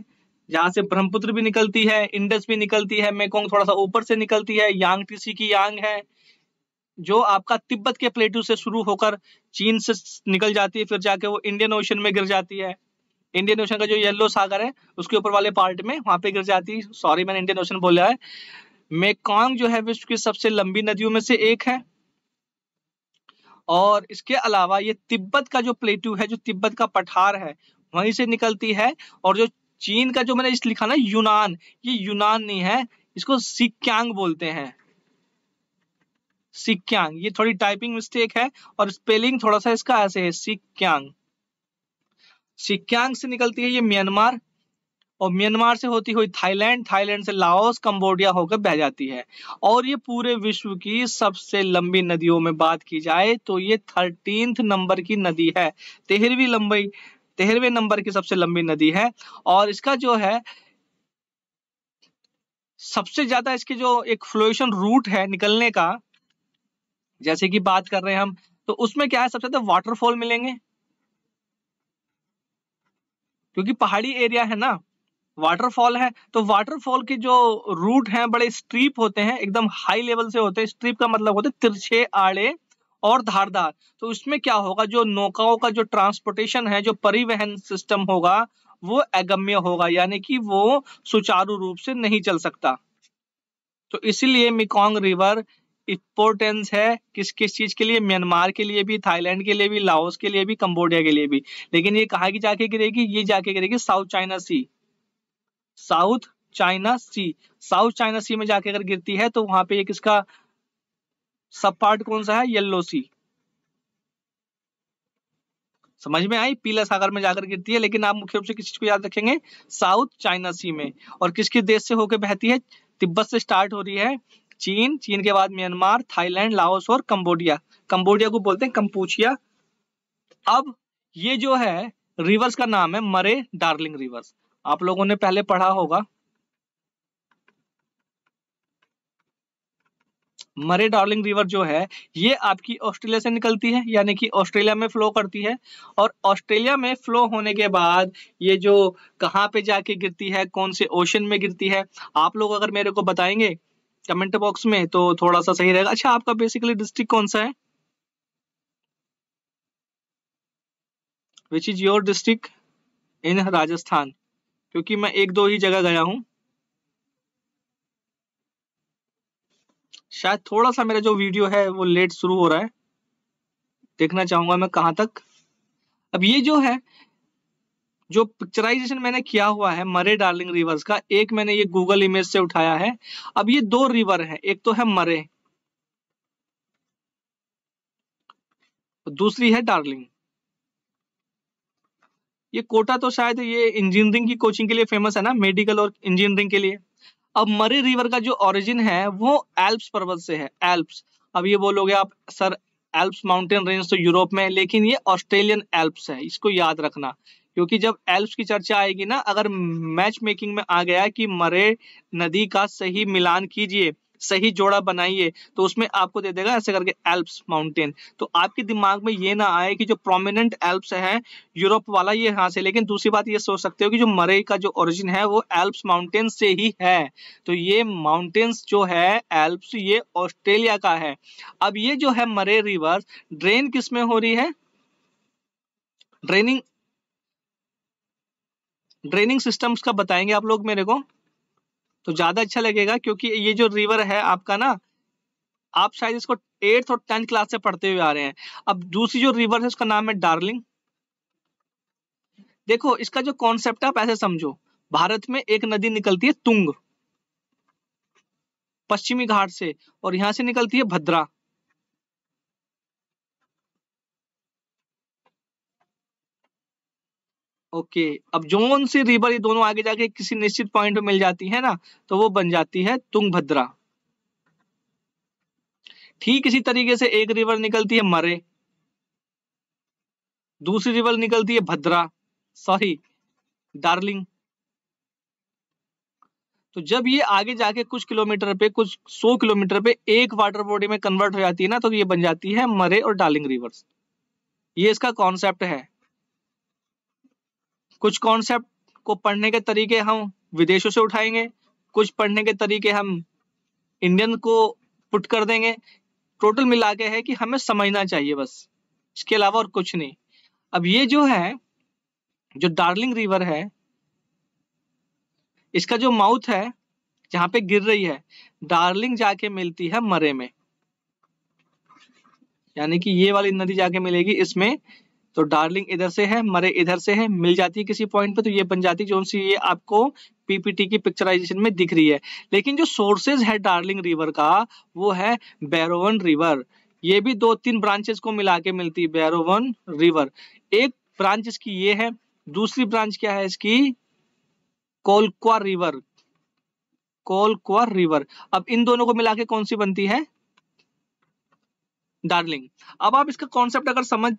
जहां से ब्रह्मपुत्र भी निकलती है इंडस भी निकलती है मेकोंग थोड़ा सा ऊपर से निकलती है यांग टीसी की यांग है जो आपका तिब्बत के प्लेटू से शुरू होकर चीन से निकल जाती है फिर जाके वो इंडियन ओशन में गिर जाती है इंडियन ओशन का जो येलो सागर है उसके ऊपर वाले पार्ट में वहां पे गिर जाती है सॉरी मैंने इंडियन ओशन बोला है मेकॉन्ग जो है विश्व की सबसे लंबी नदियों में से एक है और इसके अलावा ये तिब्बत का जो प्लेटू है जो तिब्बत का पठार है वहीं से निकलती है और जो चीन का जो मैंने इस लिखा ना यूनान ये यूनान नहीं है इसको सिक्यांग बोलते हैं सिक्यांग ये थोड़ी टाइपिंग मिस्टेक है और स्पेलिंग थोड़ा सा इसका ऐसे है सिक्यांग सिक्यांग से निकलती है ये म्यांमार और म्यांमार से होती हुई थाईलैंड थाईलैंड से लाओस कंबोडिया होकर बह जाती है और ये पूरे विश्व की सबसे लंबी नदियों में बात की जाए तो ये थर्टींथ नंबर की नदी है तेहरवी लंबी तेहरवे नंबर की सबसे लंबी नदी है और इसका जो है सबसे ज्यादा इसके जो एक फ्लोएशन रूट है निकलने का जैसे कि बात कर रहे हैं हम तो उसमें क्या है सबसे ज्यादा वाटरफॉल मिलेंगे क्योंकि पहाड़ी एरिया है ना वाटरफॉल है तो वाटरफॉल के जो रूट हैं बड़े स्ट्रीप होते हैं एकदम हाई लेवल से होते हैं स्ट्रीप का मतलब होता है तिरछे आड़े और धारदार तो उसमें क्या होगा जो नौकाओं का जो ट्रांसपोर्टेशन है जो परिवहन सिस्टम होगा वो अगम्य होगा यानी कि वो सुचारू रूप से नहीं चल सकता तो इसीलिए मिकोंग रिवर इम्पोर्टेंस है किस किस चीज के लिए म्यांमार के लिए भी थाईलैंड के लिए भी लाओस के लिए भी कंबोडिया के लिए भी लेकिन ये कहा की जाके गिरेगी ये जाके गिरेगी South China Sea South China Sea South China Sea में जाके अगर गिरती है तो वहां पे एक इसका सब पार्ट कौन सा है येल्लो सी समझ में आई पीला सागर में जाकर गिरती है लेकिन आप मुख्य रूप से किस चीज को याद रखेंगे साउथ चाइना सी में और किसके देश से होकर बहती है तिब्बत से स्टार्ट हो रही है चीन चीन के बाद म्यांमार थाईलैंड लाओस और कंबोडिया कंबोडिया को बोलते हैं कंपूचिया अब ये जो है रिवर्स का नाम है मरे डार्लिंग रिवर्स आप लोगों ने पहले पढ़ा होगा मरे डार्लिंग रिवर जो है ये आपकी ऑस्ट्रेलिया से निकलती है यानी कि ऑस्ट्रेलिया में फ्लो करती है और ऑस्ट्रेलिया में फ्लो होने के बाद ये जो कहाँ पे जाके गिरती है कौन से ओशन में गिरती है आप लोग अगर मेरे को बताएंगे कमेंट बॉक्स में तो थोड़ा सा सही रहेगा अच्छा आपका बेसिकली डिस्ट्रिक्ट कौन सा है which is your district in Rajasthan क्योंकि मैं एक दो ही जगह गया हूं शायद थोड़ा सा मेरा जो वीडियो है वो लेट शुरू हो रहा है देखना चाहूंगा मैं कहां तक अब ये जो है जो पिक्चराइजेशन मैंने किया हुआ है मरे डार्लिंग रिवर्स का एक मैंने ये गूगल इमेज से उठाया है अब ये दो रिवर है एक तो है मरे दूसरी है डार्लिंग ये कोटा तो शायद ये इंजीनियरिंग की कोचिंग के लिए फेमस है ना मेडिकल और इंजीनियरिंग के लिए अब मरे रिवर का जो ओरिजिन है वो एल्प्स पर्वत से है एल्प्स अब ये बोलोगे आप सर एल्प्स माउंटेन रेंज तो यूरोप में लेकिन ये ऑस्ट्रेलियन एल्प्स है इसको याद रखना क्योंकि जब एल्प्स की चर्चा आएगी ना अगर मैच मेकिंग में आ गया कि मरे नदी का सही मिलान कीजिए सही जोड़ा बनाइए तो उसमें आपको दे देगा ऐसे करके एल्प्स माउंटेन तो आपके दिमाग में ये ना आए कि जो प्रोमिनेंट एल्प्स है यूरोप वाला ये यहाँ से लेकिन दूसरी बात ये सोच सकते हो कि जो मरे का जो ओरिजिन है वो एल्प्स माउंटेन से ही है तो ये माउंटेन्स जो है एल्प्स ये ऑस्ट्रेलिया का है अब ये जो है मरे रिवर्स ड्रेन किस में हो रही है ड्रेनिंग ड्रेनिंग सिस्टम्स का बताएंगे आप लोग मेरे को तो ज़्यादा अच्छा लगेगा क्योंकि ये जो रिवर है आपका ना आप शायद इसको एट्थ और टेंथ क्लास से पढ़ते हुए आ रहे हैं अब दूसरी जो रिवर है उसका नाम है डार्लिंग देखो इसका जो कॉन्सेप्ट है आप ऐसे समझो भारत में एक नदी निकलती है तुंग पश्चिमी घाट से और यहां से निकलती है भद्रा ओके अब जोन सी रिवर ये दोनों आगे जाके किसी निश्चित पॉइंट पे मिल जाती है ना तो वो बन जाती है तुंगभद्रा ठीक इसी तरीके से एक रिवर निकलती है मरे दूसरी रिवर निकलती है भद्रा सॉरी डार्लिंग तो जब ये आगे जाके कुछ किलोमीटर पे कुछ सौ किलोमीटर पे एक वाटर बॉडी में कन्वर्ट हो जाती है ना तो ये बन जाती है मरे और डार्लिंग रिवर्स ये इसका कॉन्सेप्ट है कुछ कॉन्सेप्ट को पढ़ने के तरीके हम विदेशों से उठाएंगे कुछ पढ़ने के तरीके हम इंडियन को पुट कर देंगे टोटल मिला के है कि हमें समझना चाहिए बस इसके अलावा और कुछ नहीं अब ये जो है जो डार्लिंग रिवर है इसका जो माउथ है जहां पे गिर रही है डार्लिंग जाके मिलती है मरे में यानी कि ये वाली नदी जाके मिलेगी इसमें तो डार्लिंग इधर से है मरे इधर से है मिल जाती है किसी पॉइंट पे तो ये बन जाती है जो सी ये आपको पीपीटी की पिक्चराइजेशन में दिख रही है लेकिन जो सोर्सेज है डार्लिंग रिवर का वो है बैरोवन रिवर ये भी दो तीन ब्रांचेस को मिला के मिलती है बैरोवन रिवर एक ब्रांच इसकी ये है दूसरी ब्रांच क्या है इसकी कोलक्वा रिवर कोलक्वा रिवर अब इन दोनों को मिला के कौन सी बनती है डार्लिंग अब आप इसका कॉन्सेप्ट अगर समझ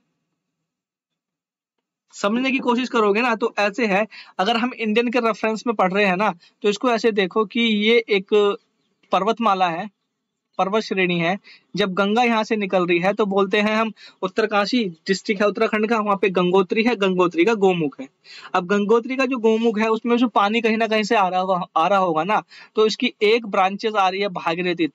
समझने की कोशिश करोगे ना तो ऐसे है अगर हम इंडियन के रेफरेंस में पढ़ रहे हैं ना तो इसको ऐसे देखो कि ये एक पर्वतमाला है पर्वत श्रेणी है जब गंगा यहाँ से निकल रही है तो बोलते हैं हम उत्तरकाशी डिस्ट्रिक्ट है उत्तराखंड का वहां पे गंगोत्री है गंगोत्री का गोमुख है अब गंगोत्री का जो गोमुख है उसमें जो पानी कहीं ना कहीं से आ रहा आ रहा होगा ना तो इसकी एक ब्रांचेस आ रही है भागीरथी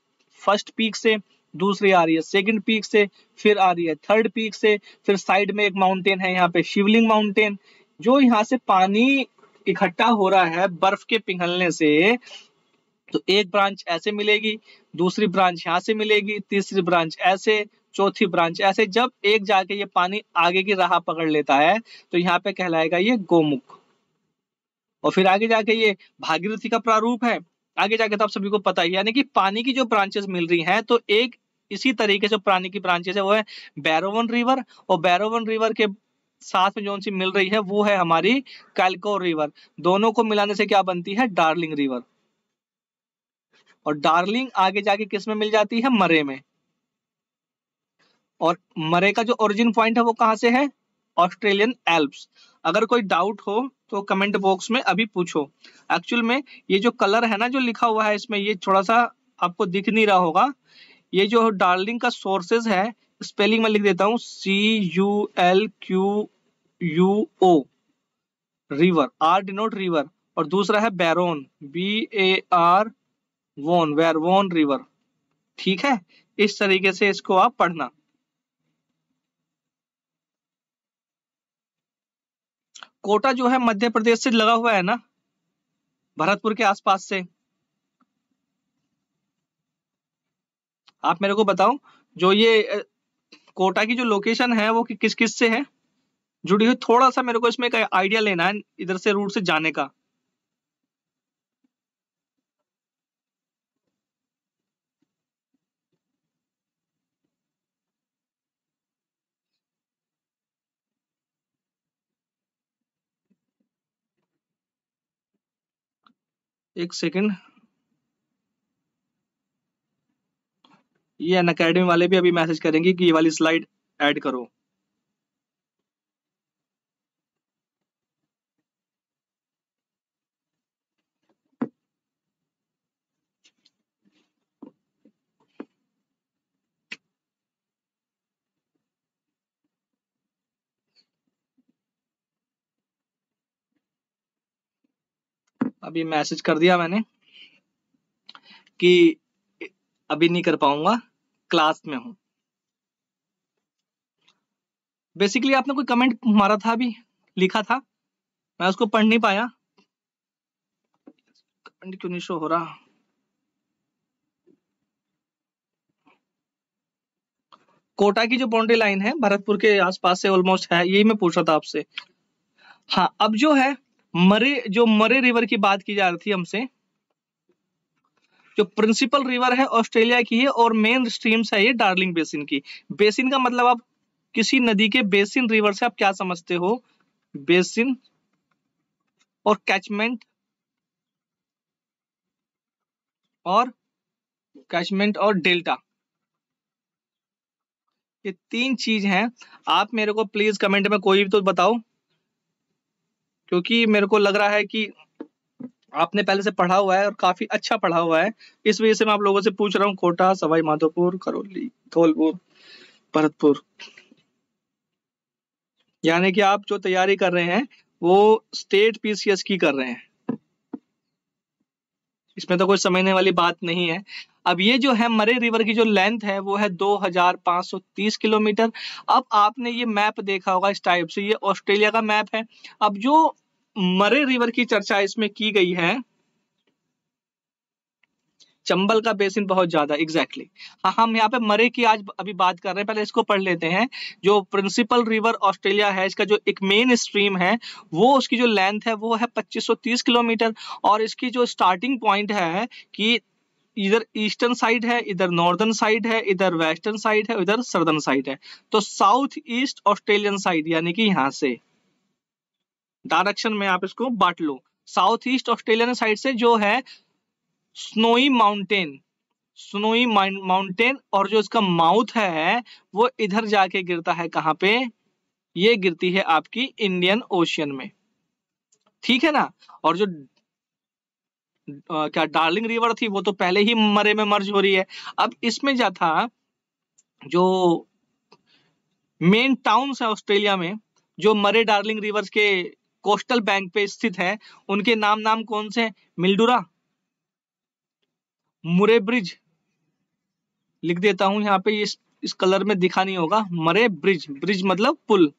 फर्स्ट पीक से दूसरी आ रही है सेकंड पीक से फिर आ रही है थर्ड पीक से फिर साइड में एक माउंटेन है यहाँ पे शिवलिंग माउंटेन जो यहाँ से पानी इकट्ठा हो रहा है बर्फ के पिघलने से तो एक ब्रांच ऐसे मिलेगी दूसरी ब्रांच यहाँ से मिलेगी तीसरी ब्रांच ऐसे चौथी ब्रांच ऐसे जब एक जाके ये पानी आगे की राह पकड़ लेता है तो यहाँ पे कहलाएगा ये गोमुख और फिर आगे जाके ये भागीरथी का प्रारूप है आगे जाके तो आप सभी को पता ही यानी कि पानी की जो ब्रांचेस मिल रही हैं तो एक इसी तरीके से पुरानी की ब्रांचेज है वो है बैरोवन रिवर और बैरोवन रिवर के साथ में जो सी मिल रही है वो है हमारी कैलको रिवर दोनों को मिलाने से क्या बनती है डार्लिंग रिवर और डार्लिंग आगे जाके किस में मिल जाती है मरे में और मरे का जो ओरिजिन पॉइंट है वो कहां से है ऑस्ट्रेलियन एल्प्स अगर कोई डाउट हो तो कमेंट बॉक्स में अभी पूछो एक्चुअल में ये जो कलर है ना जो लिखा हुआ है इसमें ये थोड़ा सा आपको दिख नहीं रहा होगा ये जो डार्लिंग का सोर्सेज है स्पेलिंग में लिख देता हूं C U L Q U O river R denote river और दूसरा है बैरोन बी ए आर वोन वैरवोन रिवर ठीक है इस तरीके से इसको आप पढ़ना कोटा जो है मध्य प्रदेश से लगा हुआ है ना भरतपुर के आसपास से आप मेरे को बताओ जो ये कोटा की जो लोकेशन है वो कि, किस किस से है जुड़ी हुई थोड़ा सा मेरे को इसमें एक आइडिया लेना है इधर से रूट से जाने का एक सेकंड ये अन अकेडमी वाले भी अभी मैसेज करेंगे कि ये वाली स्लाइड ऐड करो अभी मैसेज कर दिया मैंने कि अभी नहीं कर पाऊंगा क्लास में हूं बेसिकली आपने कोई कमेंट मारा था अभी लिखा था मैं उसको पढ़ नहीं पाया कमेंट क्यों नहीं शो हो रहा कोटा की जो बाउंड्री लाइन है भरतपुर के आसपास से ऑलमोस्ट है यही मैं पूछ रहा था आपसे हाँ अब जो है मरे जो मरे रिवर की बात की जा रही थी हमसे जो प्रिंसिपल रिवर है ऑस्ट्रेलिया की है और मेन स्ट्रीम्स है ये डार्लिंग बेसिन की बेसिन का मतलब आप किसी नदी के बेसिन रिवर से आप क्या समझते हो बेसिन और कैचमेंट और कैचमेंट और डेल्टा ये तीन चीज हैं आप मेरे को प्लीज कमेंट में कोई भी तो बताओ क्योंकि मेरे को लग रहा है कि आपने पहले से पढ़ा हुआ है और काफी अच्छा पढ़ा हुआ है इस वजह से मैं आप लोगों से पूछ रहा हूँ कोटा सवाई माधोपुर करौली धौलपुर भरतपुर यानी कि आप जो तैयारी कर रहे हैं वो स्टेट पीसीएस की कर रहे हैं इसमें तो कोई समझने वाली बात नहीं है अब ये जो है मरे रिवर की जो लेंथ है वो है 2530 किलोमीटर अब आपने ये मैप देखा होगा इस टाइप से ये ऑस्ट्रेलिया का मैप है अब जो मरे रिवर की चर्चा इसमें की गई है चंबल का बेसिन बहुत ज्यादा एग्जैक्टली exactly. हाँ हम यहाँ पे मरे की आज अभी बात कर रहे हैं पहले इसको पढ़ लेते हैं जो प्रिंसिपल रिवर ऑस्ट्रेलिया है इसका जो एक मेन स्ट्रीम है वो उसकी जो लेंथ है वो है 2530 किलोमीटर और इसकी जो स्टार्टिंग पॉइंट है कि इधर ईस्टर्न साइड है इधर नॉर्दर्न साइड है इधर वेस्टर्न साइड है इधर सर्दर्न साइड है तो साउथ ईस्ट ऑस्ट्रेलियन साइड यानी कि यहाँ से डायरेक्शन में आप इसको बांट लो साउथ ईस्ट ऑस्ट्रेलियन साइड से जो है स्नोई माउंटेन स्नोई माउंटेन और जो इसका माउथ है वो इधर जाके गिरता है कहां पे ये गिरती है आपकी इंडियन ओशियन में ठीक है ना और जो आ, क्या डार्लिंग रिवर थी वो तो पहले ही मरे में मर्ज हो रही है अब इसमें जा था जो मेन टाउन्स है ऑस्ट्रेलिया में जो मरे डार्लिंग रिवर्स के कोस्टल बैंक पे स्थित है उनके नाम नाम कौन से हैं मिल्डुरा मुरे ब्रिज लिख देता हूं यहाँ पे इस, इस कलर में दिखा नहीं होगा मरे ब्रिज ब्रिज मतलब पुल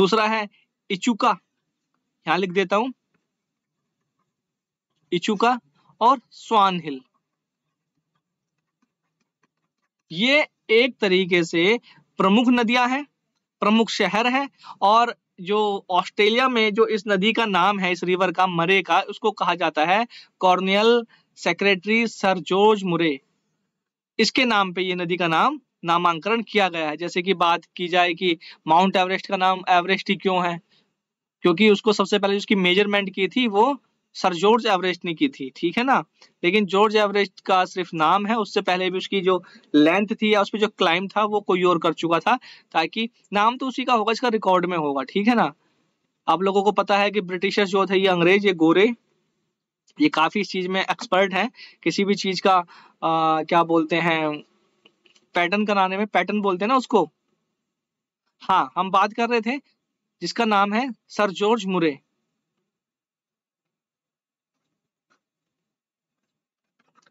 दूसरा है इचुका यहां लिख देता हूं इचुका और स्वान हिल ये एक तरीके से प्रमुख नदियां हैं प्रमुख शहर है और जो ऑस्ट्रेलिया में जो इस नदी का नाम है इस रिवर का मरे का उसको कहा जाता है कॉर्नियल सेक्रेटरी सर जॉर्ज मुरे इसके नाम पे ये नदी का नाम नामांकरण किया गया है जैसे कि बात की जाए कि माउंट एवरेस्ट का नाम एवरेस्ट ही क्यों है क्योंकि उसको सबसे पहले उसकी मेजरमेंट की थी वो सर जॉर्ज एवरेस्ट ने की थी ठीक है ना लेकिन जॉर्ज एवरेस्ट का सिर्फ नाम है उससे पहले भी उसकी जो लेंथ थी या उस पर जो क्लाइम था वो कोई और कर चुका था ताकि नाम तो उसी का होगा इसका रिकॉर्ड में होगा ठीक है ना आप लोगों को पता है कि ब्रिटिशर्स जो थे ये अंग्रेज ये गोरे ये काफी इस चीज में एक्सपर्ट हैं किसी भी चीज का आ, क्या बोलते हैं पैटर्न कराने में पैटर्न बोलते हैं ना उसको हाँ हम बात कर रहे थे जिसका नाम है sir George Murray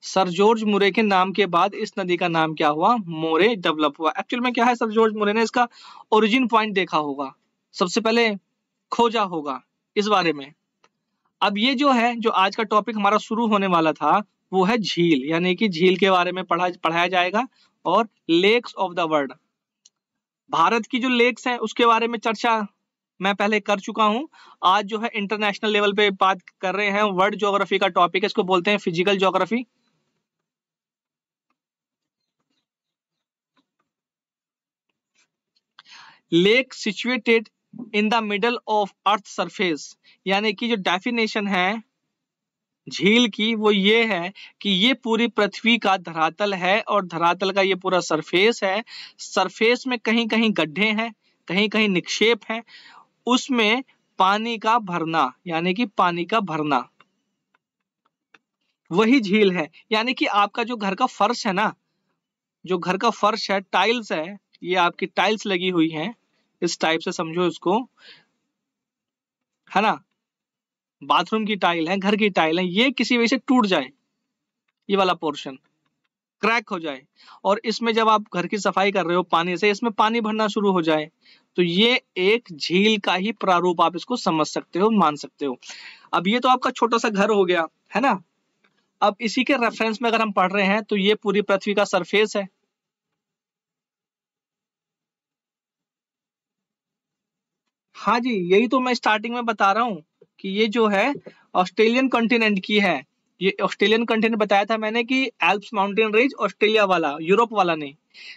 sir George Murray के नाम के बाद इस नदी का नाम क्या हुआ मोरे डेवलप हुआ एक्चुअल में क्या है सर जॉर्ज मुरे ने इसका ओरिजिन पॉइंट देखा होगा सबसे पहले खोजा होगा इस बारे में अब ये जो है जो आज का टॉपिक हमारा शुरू होने वाला था वो है झील यानी कि झील के बारे में पढ़ा पढ़ाया जाएगा और lakes of the world Bharat की जो लेक्स है उसके बारे में चर्चा मैं पहले कर चुका हूं आज जो है इंटरनेशनल लेवल पे बात कर रहे हैं वर्ल्ड ज्योग्राफी का टॉपिक है इसको बोलते हैं physical geography lake situated in the middle of earth surface यानी कि जो डेफिनेशन है झील की वो ये है कि ये पूरी पृथ्वी का धरातल है और धरातल का ये पूरा सरफेस है सरफेस में कहीं कहीं गड्ढे हैं कहीं कहीं निक्षेप है उसमें पानी का भरना यानी कि पानी का भरना वही झील है यानी कि आपका जो घर का फर्श है ना जो घर का फर्श है टाइल्स है ये आपकी टाइल्स लगी हुई हैं इस टाइप से समझो इसको है ना बाथरूम की टाइल है घर की टाइल है ये किसी वजह से टूट जाए ये वाला पोर्शन क्रैक हो जाए और इसमें जब आप घर की सफाई कर रहे हो पानी से इसमें पानी भरना शुरू हो जाए तो ये एक झील का ही प्रारूप आप इसको समझ सकते हो मान सकते हो अब ये तो आपका छोटा सा घर हो गया है ना अब इसी के रेफरेंस में अगर हम पढ़ रहे हैं तो ये पूरी पृथ्वी का सरफेस है हाँ जी यही तो मैं स्टार्टिंग में बता रहा हूँ कि ये जो है ऑस्ट्रेलियन कॉन्टिनेंट की है ये ऑस्ट्रेलियन कॉन्टिनेंट बताया था मैंने कि एल्प्स माउंटेन रेंज ऑस्ट्रेलिया वाला यूरोप वाला नहीं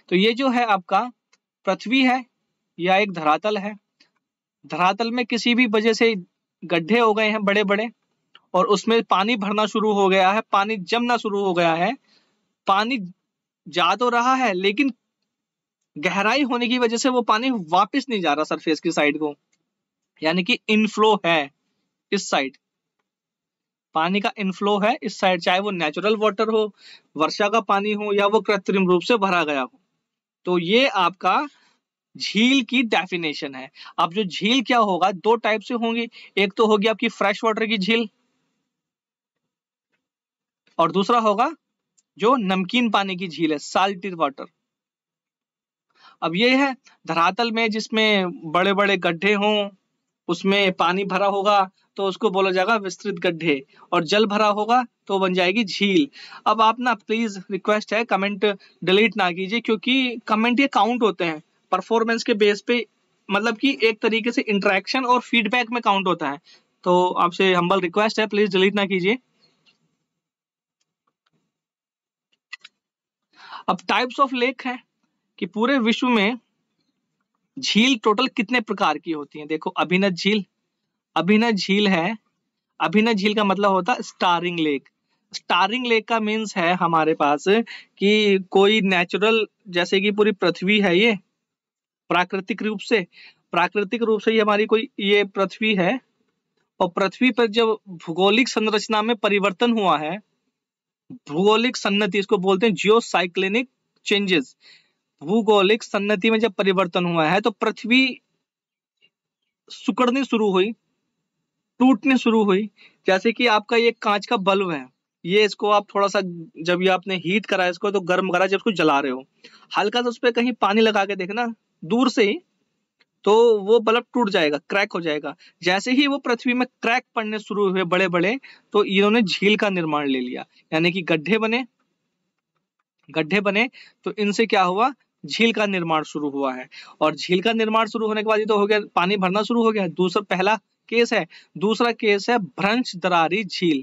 तो ये जो है आपका पृथ्वी है या एक धरातल है धरातल में किसी भी वजह से गड्ढे हो गए हैं बड़े बड़े और उसमें पानी भरना शुरू हो गया है पानी जमना शुरू हो गया है पानी जा तो रहा है लेकिन गहराई होने की वजह से वो पानी वापस नहीं जा रहा सरफेस की साइड को यानी कि इनफ्लो है इस साइड पानी का इनफ्लो है इस साइड चाहे वो नेचुरल वाटर हो वर्षा का पानी हो या वो कृत्रिम रूप से भरा गया हो तो ये आपका झील की डेफिनेशन है अब जो झील क्या होगा दो टाइप से होंगी एक तो होगी आपकी फ्रेश वाटर की झील और दूसरा होगा जो नमकीन पानी की झील है साल्टेड वाटर अब ये है धरातल में जिसमें बड़े बड़े गड्ढे हों उसमें पानी भरा होगा तो उसको बोला जाएगा विस्तृत गड्ढे और जल भरा होगा तो बन जाएगी झील अब आप ना प्लीज रिक्वेस्ट है कमेंट डिलीट ना कीजिए क्योंकि कमेंट ये काउंट होते हैं परफॉर्मेंस के बेस पे मतलब कि एक तरीके से इंटरेक्शन और फीडबैक में काउंट होता है तो आपसे हम्बल रिक्वेस्ट है प्लीज डिलीट ना कीजिए अब टाइप्स ऑफ लेक है कि पूरे विश्व में झील टोटल कितने प्रकार की होती है देखो अभिनत झील अभिनत झील है अभिनत झील का मतलब होता है स्टारिंग लेक स्टारिंग लेक का मीन्स है हमारे पास कि कोई नेचुरल जैसे कि पूरी पृथ्वी है ये प्राकृतिक रूप से प्राकृतिक रूप से ये हमारी कोई ये पृथ्वी है और पृथ्वी पर जब भूगोलिक संरचना में परिवर्तन हुआ है भूगोलिक सन्नति इसको बोलते हैं जियो साइक्लिनिक चेंजेस भूगोलिक सन्नति में जब परिवर्तन हुआ है तो पृथ्वी सुकड़नी शुरू हुई टूटनी शुरू हुई जैसे कि आपका ये कांच का बल्ब है ये इसको आप थोड़ा सा जब ये आपने हीट करा इसको तो गर्म करा जब इसको जला रहे हो हल्का सा उस पर कहीं पानी लगा के देखना दूर से ही तो वो बल्ब टूट जाएगा क्रैक हो जाएगा जैसे ही वो पृथ्वी में क्रैक पड़ने शुरू हुए बड़े बड़े तो इन्होंने झील का निर्माण ले लिया यानी कि गड्ढे बने गड्ढे बने तो इनसे क्या हुआ झील का निर्माण शुरू हुआ है और झील का निर्माण शुरू होने के बाद ये तो हो गया पानी भरना शुरू हो गया दूसरा पहला केस है दूसरा केस है भ्रंश दरारी झील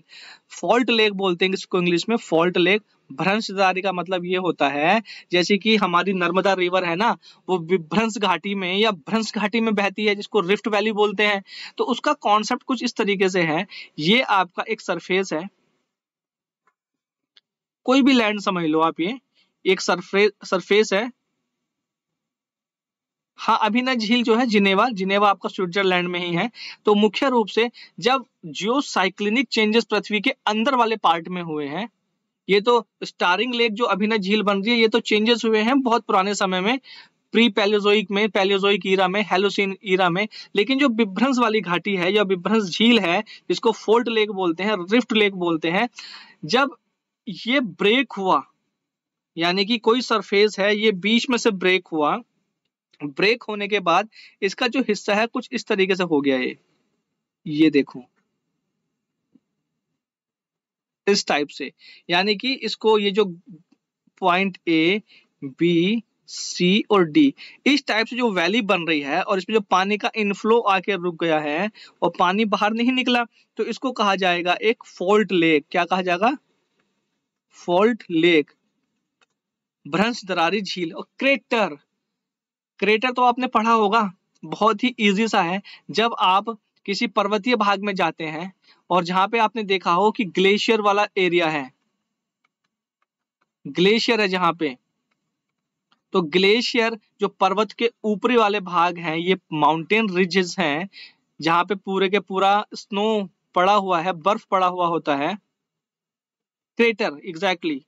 फॉल्ट लेक बोलते हैं इसको इंग्लिश में फॉल्ट लेक भ्रंश दरारी का मतलब ये होता है जैसे कि हमारी नर्मदा रिवर है ना वो विभ्रंश घाटी में या भ्रंश घाटी में बहती है जिसको रिफ्ट वैली बोलते हैं तो उसका कॉन्सेप्ट कुछ इस तरीके से है ये आपका एक सरफेस है कोई भी लैंड समझ लो आप ये एक सरफेस सरफेस है हाँ अभिनय झील जो है जिनेवा जिनेवा आपका स्विट्जरलैंड में ही है तो मुख्य रूप से जब जियो साइक्लिनिक चेंजेस पृथ्वी के अंदर वाले पार्ट में हुए हैं ये तो स्टारिंग लेक जो अभिनय झील बन रही है ये तो चेंजेस हुए हैं बहुत पुराने समय में प्री पैलियोजोइक में पैलियोजोइक ईरा में हेलोसिन ईरा में लेकिन जो बिभ्रंस वाली घाटी है या बिभ्रंस झील है जिसको फोल्ट लेक बोलते हैं रिफ्ट लेक बोलते हैं जब ये ब्रेक हुआ यानी कि कोई सरफेस है ये बीच में से ब्रेक हुआ ब्रेक होने के बाद इसका जो हिस्सा है कुछ इस तरीके से हो गया है ये देखो इस टाइप से यानी कि इसको ये जो पॉइंट ए बी सी और डी इस टाइप से जो वैली बन रही है और इसमें जो पानी का इनफ्लो आके रुक गया है और पानी बाहर नहीं निकला तो इसको कहा जाएगा एक फॉल्ट लेक क्या कहा जाएगा फॉल्ट लेक भ्रंश दरारी झील और क्रेटर क्रेटर तो आपने पढ़ा होगा बहुत ही इजी सा है जब आप किसी पर्वतीय भाग में जाते हैं और जहां पे आपने देखा हो कि ग्लेशियर वाला एरिया है ग्लेशियर है जहां पे तो ग्लेशियर जो पर्वत के ऊपरी वाले भाग हैं ये माउंटेन रिजेस हैं जहां पे पूरे के पूरा स्नो पड़ा हुआ है बर्फ पड़ा हुआ होता है क्रेटर एग्जैक्टली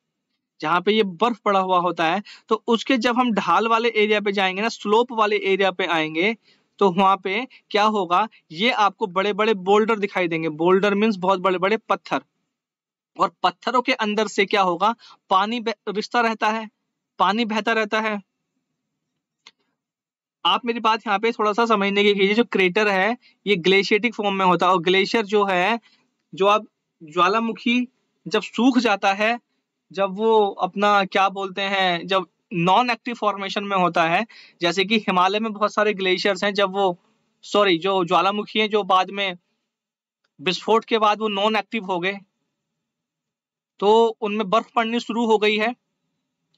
जहाँ पे ये बर्फ पड़ा हुआ होता है तो उसके जब हम ढाल वाले एरिया पे जाएंगे ना स्लोप वाले एरिया पे आएंगे तो वहां पे क्या होगा ये आपको बड़े बड़े बोल्डर दिखाई देंगे बोल्डर मीन्स बहुत बड़े बड़े पत्थर और पत्थरों के अंदर से क्या होगा पानी रिश्ता रहता है पानी बहता रहता है आप मेरी बात यहाँ पे थोड़ा सा समझने की कीजिए जो क्रेटर है ये ग्लेशियटिक फॉर्म में होता है और ग्लेशियर जो है जो आप ज्वालामुखी जब सूख जाता है जब वो अपना क्या बोलते हैं जब नॉन एक्टिव फॉर्मेशन में होता है जैसे कि हिमालय में बहुत सारे ग्लेशियर्स हैं जब वो सॉरी जो ज्वालामुखी है जो बाद में विस्फोट के बाद वो नॉन एक्टिव हो गए तो उनमें बर्फ पड़नी शुरू हो गई है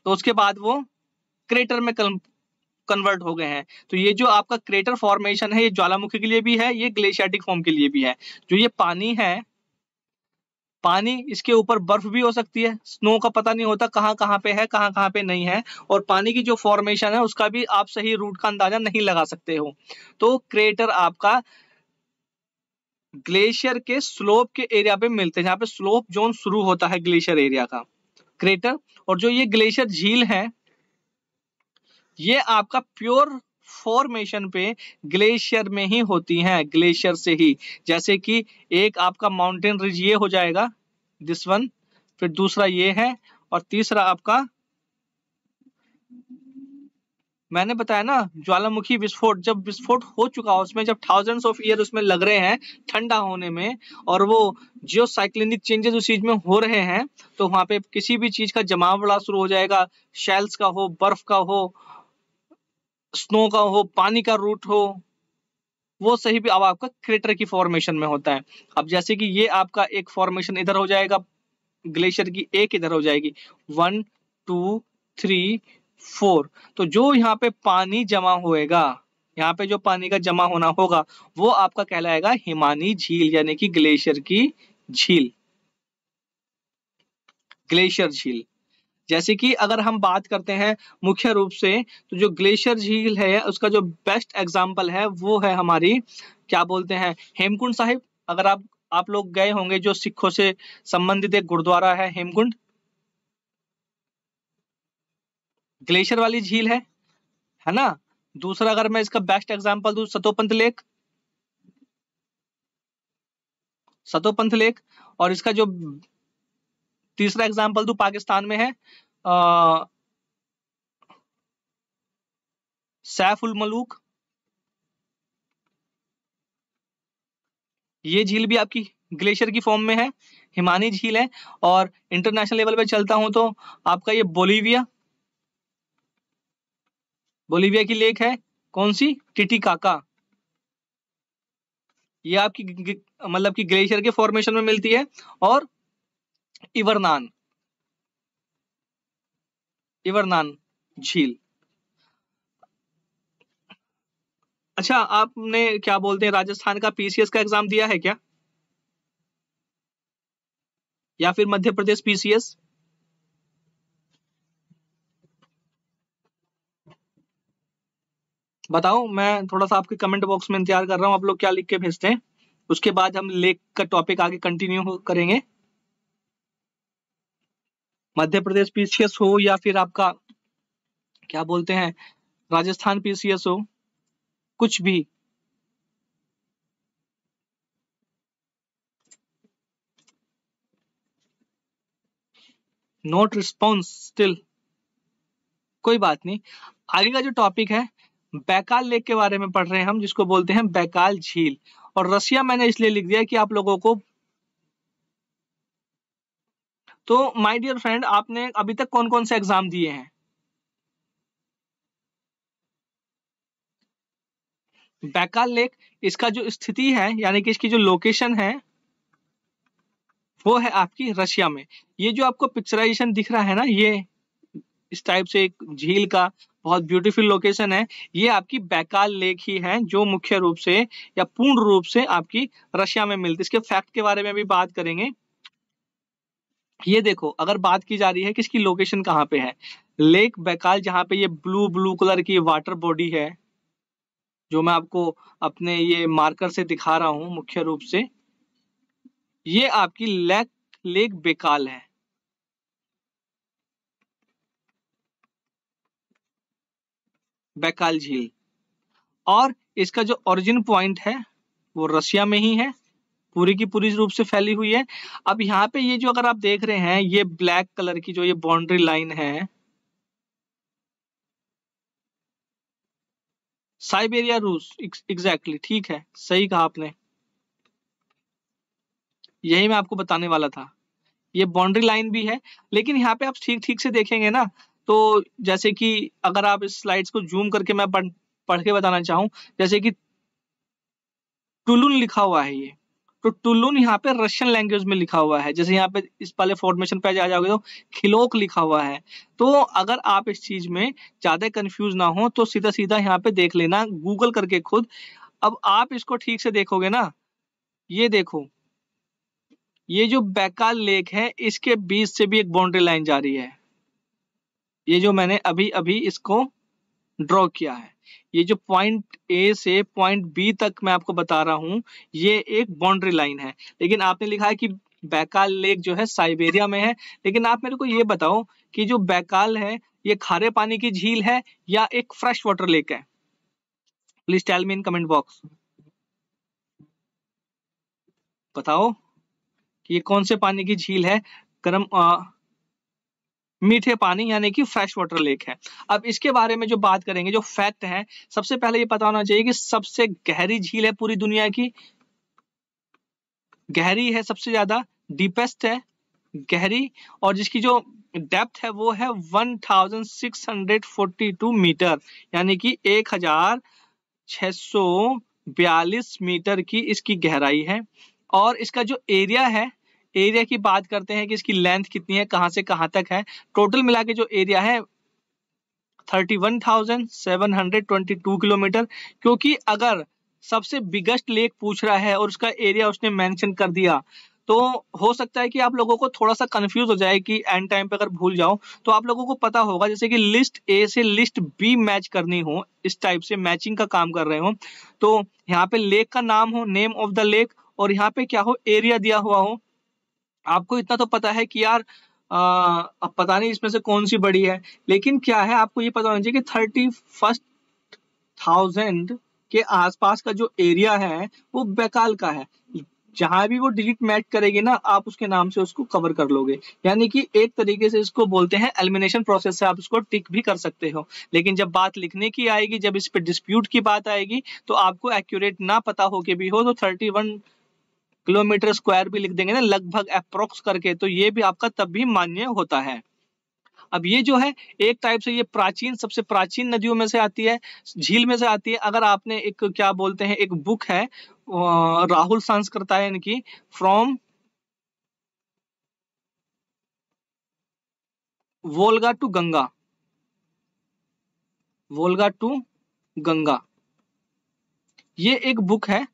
तो उसके बाद वो क्रेटर में कन्वर्ट हो गए हैं तो ये जो आपका क्रेटर फॉर्मेशन है ये ज्वालामुखी के लिए भी है ये ग्लेशियाटिक फॉर्म के लिए भी है जो ये पानी है पानी इसके ऊपर बर्फ भी हो सकती है स्नो का पता नहीं होता कहाँ कहाँ पे है कहाँ कहाँ पे नहीं है और पानी की जो फॉर्मेशन है उसका भी आप सही रूट का अंदाजा नहीं लगा सकते हो तो क्रेटर आपका ग्लेशियर के स्लोप के एरिया पे मिलते हैं जहाँ पे स्लोप जोन शुरू होता है ग्लेशियर एरिया का क्रेटर और जो ये ग्लेशियर झील है ये आपका प्योर फॉर्मेशन पे ग्लेशियर में ही होती हैं ग्लेशियर से ही जैसे कि एक आपका माउंटेन रिज ये हो जाएगा दिस वन फिर दूसरा ये है और तीसरा आपका मैंने बताया ना ज्वालामुखी विस्फोट जब विस्फोट हो चुका उसमें जब थाउजेंड्स ऑफ ईयर उसमें लग रहे हैं ठंडा होने में और वो जियो साइक्लिनिक चेंजेस उस चीज में हो रहे हैं तो वहां पे किसी भी चीज का जमावड़ा शुरू हो जाएगा शेल्स का हो बर्फ का हो स्नो का हो पानी का रूट हो वो सही भी अब आपका क्रेटर की फॉर्मेशन में होता है अब जैसे कि ये आपका एक फॉर्मेशन इधर हो जाएगा ग्लेशियर की एक इधर हो जाएगी वन टू थ्री फोर तो जो यहाँ पे पानी जमा होएगा यहाँ पे जो पानी का जमा होना होगा वो आपका कहलाएगा हिमानी झील यानी कि ग्लेशियर की झील ग्लेशियर झील जैसे कि अगर हम बात करते हैं मुख्य रूप से तो जो ग्लेशियर झील है उसका जो बेस्ट एग्जाम्पल है वो है हमारी क्या बोलते हैं हेमकुंड साहिब अगर आप आप लोग गए होंगे जो सिखों से संबंधित एक गुरुद्वारा है हेमकुंड ग्लेशियर वाली झील है है ना दूसरा अगर मैं इसका बेस्ट एग्जाम्पल दू सतोपंथ लेक सतोपंथ लेक और इसका जो तीसरा एग्जाम्पल तो पाकिस्तान में है सैफ उल मलूक ये झील भी आपकी ग्लेशियर की फॉर्म में है हिमानी झील है और इंटरनेशनल लेवल पे चलता हूं तो आपका ये बोलीविया बोलीविया की लेक है कौन सी टिटी काका ये आपकी मतलब कि ग्लेशियर के फॉर्मेशन में मिलती है और इवरनान इवरनान झील अच्छा आपने क्या बोलते हैं राजस्थान का पीसीएस का एग्जाम दिया है क्या या फिर मध्य प्रदेश पीसीएस बताओ मैं थोड़ा सा आपके कमेंट बॉक्स में इंतजार कर रहा हूं आप लोग क्या लिख के भेजते हैं उसके बाद हम लेख का टॉपिक आगे कंटिन्यू करेंगे मध्य प्रदेश पीसीएस हो या फिर आपका क्या बोलते हैं राजस्थान पीसीएस हो कुछ भी नोट रिस्पॉन्स स्टिल कोई बात नहीं आगे का जो टॉपिक है बैकाल लेक के बारे में पढ़ रहे हैं हम जिसको बोलते हैं बैकाल झील और रसिया मैंने इसलिए लिख दिया कि आप लोगों को तो माय डियर फ्रेंड आपने अभी तक कौन कौन से एग्जाम दिए हैं बैकाल लेक इसका जो स्थिति है यानी कि इसकी जो लोकेशन है वो है आपकी रशिया में ये जो आपको पिक्चराइजेशन दिख रहा है ना ये इस टाइप से एक झील का बहुत ब्यूटीफुल लोकेशन है ये आपकी बैकाल लेक ही है जो मुख्य रूप से या पूर्ण रूप से आपकी रशिया में मिलती है इसके फैक्ट के बारे में भी बात करेंगे ये देखो अगर बात की जा रही है कि इसकी लोकेशन कहाँ पे है लेक बैकाल जहाँ पे ये ब्लू ब्लू कलर की वाटर बॉडी है जो मैं आपको अपने ये मार्कर से दिखा रहा हूँ मुख्य रूप से ये आपकी लेक लेक बेकाल है बेकाल झील और इसका जो ओरिजिन पॉइंट है वो रशिया में ही है पूरी की पूरी रूप से फैली हुई है अब यहाँ पे ये जो अगर आप देख रहे हैं ये ब्लैक कलर की जो ये बाउंड्री लाइन है साइबेरिया रूस एग्जैक्टली ठीक है सही कहा आपने यही मैं आपको बताने वाला था ये बाउंड्री लाइन भी है लेकिन यहाँ पे आप ठीक ठीक से देखेंगे ना तो जैसे कि अगर आप इस स्लाइड्स को जूम करके मैं पढ़, पढ़ के बताना चाहूं जैसे कि टुलुन लिखा हुआ है ये तो टुलुन यहाँ पे रशियन लैंग्वेज में लिखा हुआ है जैसे यहाँ पे इस पहले फॉर्मेशन पे आ जाओगे तो खिलोक लिखा हुआ है तो अगर आप इस चीज में ज्यादा कंफ्यूज ना हो तो सीधा सीधा यहाँ पे देख लेना गूगल करके खुद अब आप इसको ठीक से देखोगे ना ये देखो ये जो बैकाल लेक है इसके बीच से भी एक बाउंड्री लाइन जा रही है ये जो मैंने अभी अभी इसको ड्रॉ किया है ये जो पॉइंट ए से पॉइंट बी तक मैं आपको बता रहा हूँ ये एक बाउंड्री लाइन है लेकिन आपने लिखा है कि बैकाल लेक जो है साइबेरिया में है लेकिन आप मेरे को ये बताओ कि जो बैकाल है ये खारे पानी की झील है या एक फ्रेश वाटर लेक है please tell me in comment box बताओ कि ये कौन से पानी की झील है गर्म मीठे पानी यानी कि फ्रेश वाटर लेक है अब इसके बारे में जो बात करेंगे जो फैक्ट है सबसे पहले ये पता होना चाहिए कि सबसे गहरी झील है पूरी दुनिया की गहरी है सबसे ज्यादा डीपेस्ट है गहरी और जिसकी जो डेप्थ है वो है 1642 मीटर यानी कि 1642 मीटर की इसकी गहराई है और इसका जो एरिया है एरिया की बात करते हैं कि इसकी लेंथ कितनी है कहाँ से कहाँ तक है टोटल मिला के जो एरिया है 31,722 किलोमीटर क्योंकि अगर सबसे बिगेस्ट लेक पूछ रहा है और उसका एरिया उसने मेंशन कर दिया तो हो सकता है कि आप लोगों को थोड़ा सा कंफ्यूज हो जाए कि एंड टाइम पे अगर भूल जाओ तो आप लोगों को पता होगा जैसे कि लिस्ट ए से लिस्ट बी मैच करनी हो इस टाइप से मैचिंग का काम कर रहे हो तो यहाँ पे लेक का नाम हो नेम ऑफ द लेक और यहाँ पे क्या हो एरिया दिया हुआ हो आपको इतना तो पता है कि यार आ, अब पता नहीं इसमें से कौन सी बड़ी है लेकिन क्या है आपको ये पता होना चाहिए कि थर्टी फर्स्ट थाउजेंड के आसपास का जो एरिया है वो बेकाल का है जहां भी वो डिजिट मैच करेगी ना आप उसके नाम से उसको कवर कर लोगे यानी कि एक तरीके से इसको बोलते हैं एलिमिनेशन प्रोसेस से आप इसको टिक भी कर सकते हो लेकिन जब बात लिखने की आएगी जब इस पर डिस्प्यूट की बात आएगी तो आपको एक्यूरेट ना पता होके भी हो तो थर्टी वन किलोमीटर स्क्वायर भी लिख देंगे ना लगभग अप्रोक्स करके तो ये भी आपका तब भी मान्य होता है अब ये जो है एक टाइप से ये प्राचीन सबसे प्राचीन नदियों में से आती है झील में से आती है अगर आपने एक क्या बोलते हैं एक बुक है राहुल सांस है इनकी from Volga to Ganga Volga to Ganga ये एक बुक है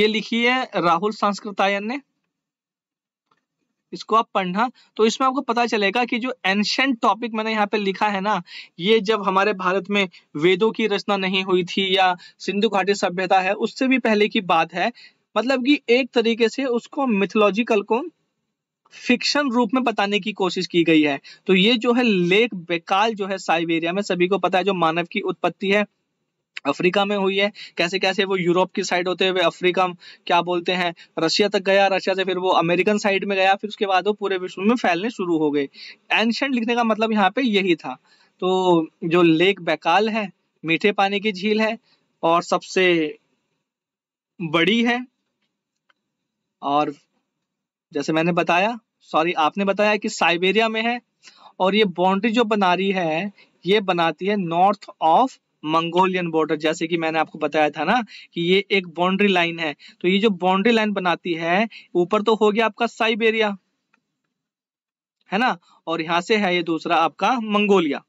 ये लिखी है राहुल संस्कृतायन ने इसको आप पढ़ना तो इसमें आपको पता चलेगा कि जो एंशंट टॉपिक मैंने यहाँ पे लिखा है ना ये जब हमारे भारत में वेदों की रचना नहीं हुई थी या सिंधु घाटी सभ्यता है उससे भी पहले की बात है मतलब कि एक तरीके से उसको मिथोलॉजिकल को फिक्शन रूप में बताने की कोशिश की गई है तो ये जो है लेक बेकाल जो है साइबेरिया में सभी को पता है जो मानव की उत्पत्ति है अफ्रीका में हुई है कैसे कैसे वो यूरोप की साइड होते हुए अफ्रीका क्या बोलते हैं रशिया तक गया रशिया से फिर वो अमेरिकन साइड में गया फिर उसके बाद वो पूरे विश्व में फैलने शुरू हो गए एंशंट लिखने का मतलब यहाँ पे यही था तो जो लेक बैकाल है मीठे पानी की झील है और सबसे बड़ी है और जैसे मैंने बताया सॉरी आपने बताया कि साइबेरिया में है और ये बाउंड्री जो बना रही है ये बनाती है नॉर्थ ऑफ मंगोलियन बॉर्डर जैसे कि मैंने आपको बताया था ना कि ये एक बाउंड्री लाइन है तो ये जो बाउंड्री लाइन बनाती है ऊपर तो हो गया आपका साइबेरिया है ना और यहां से है ये दूसरा आपका मंगोलिया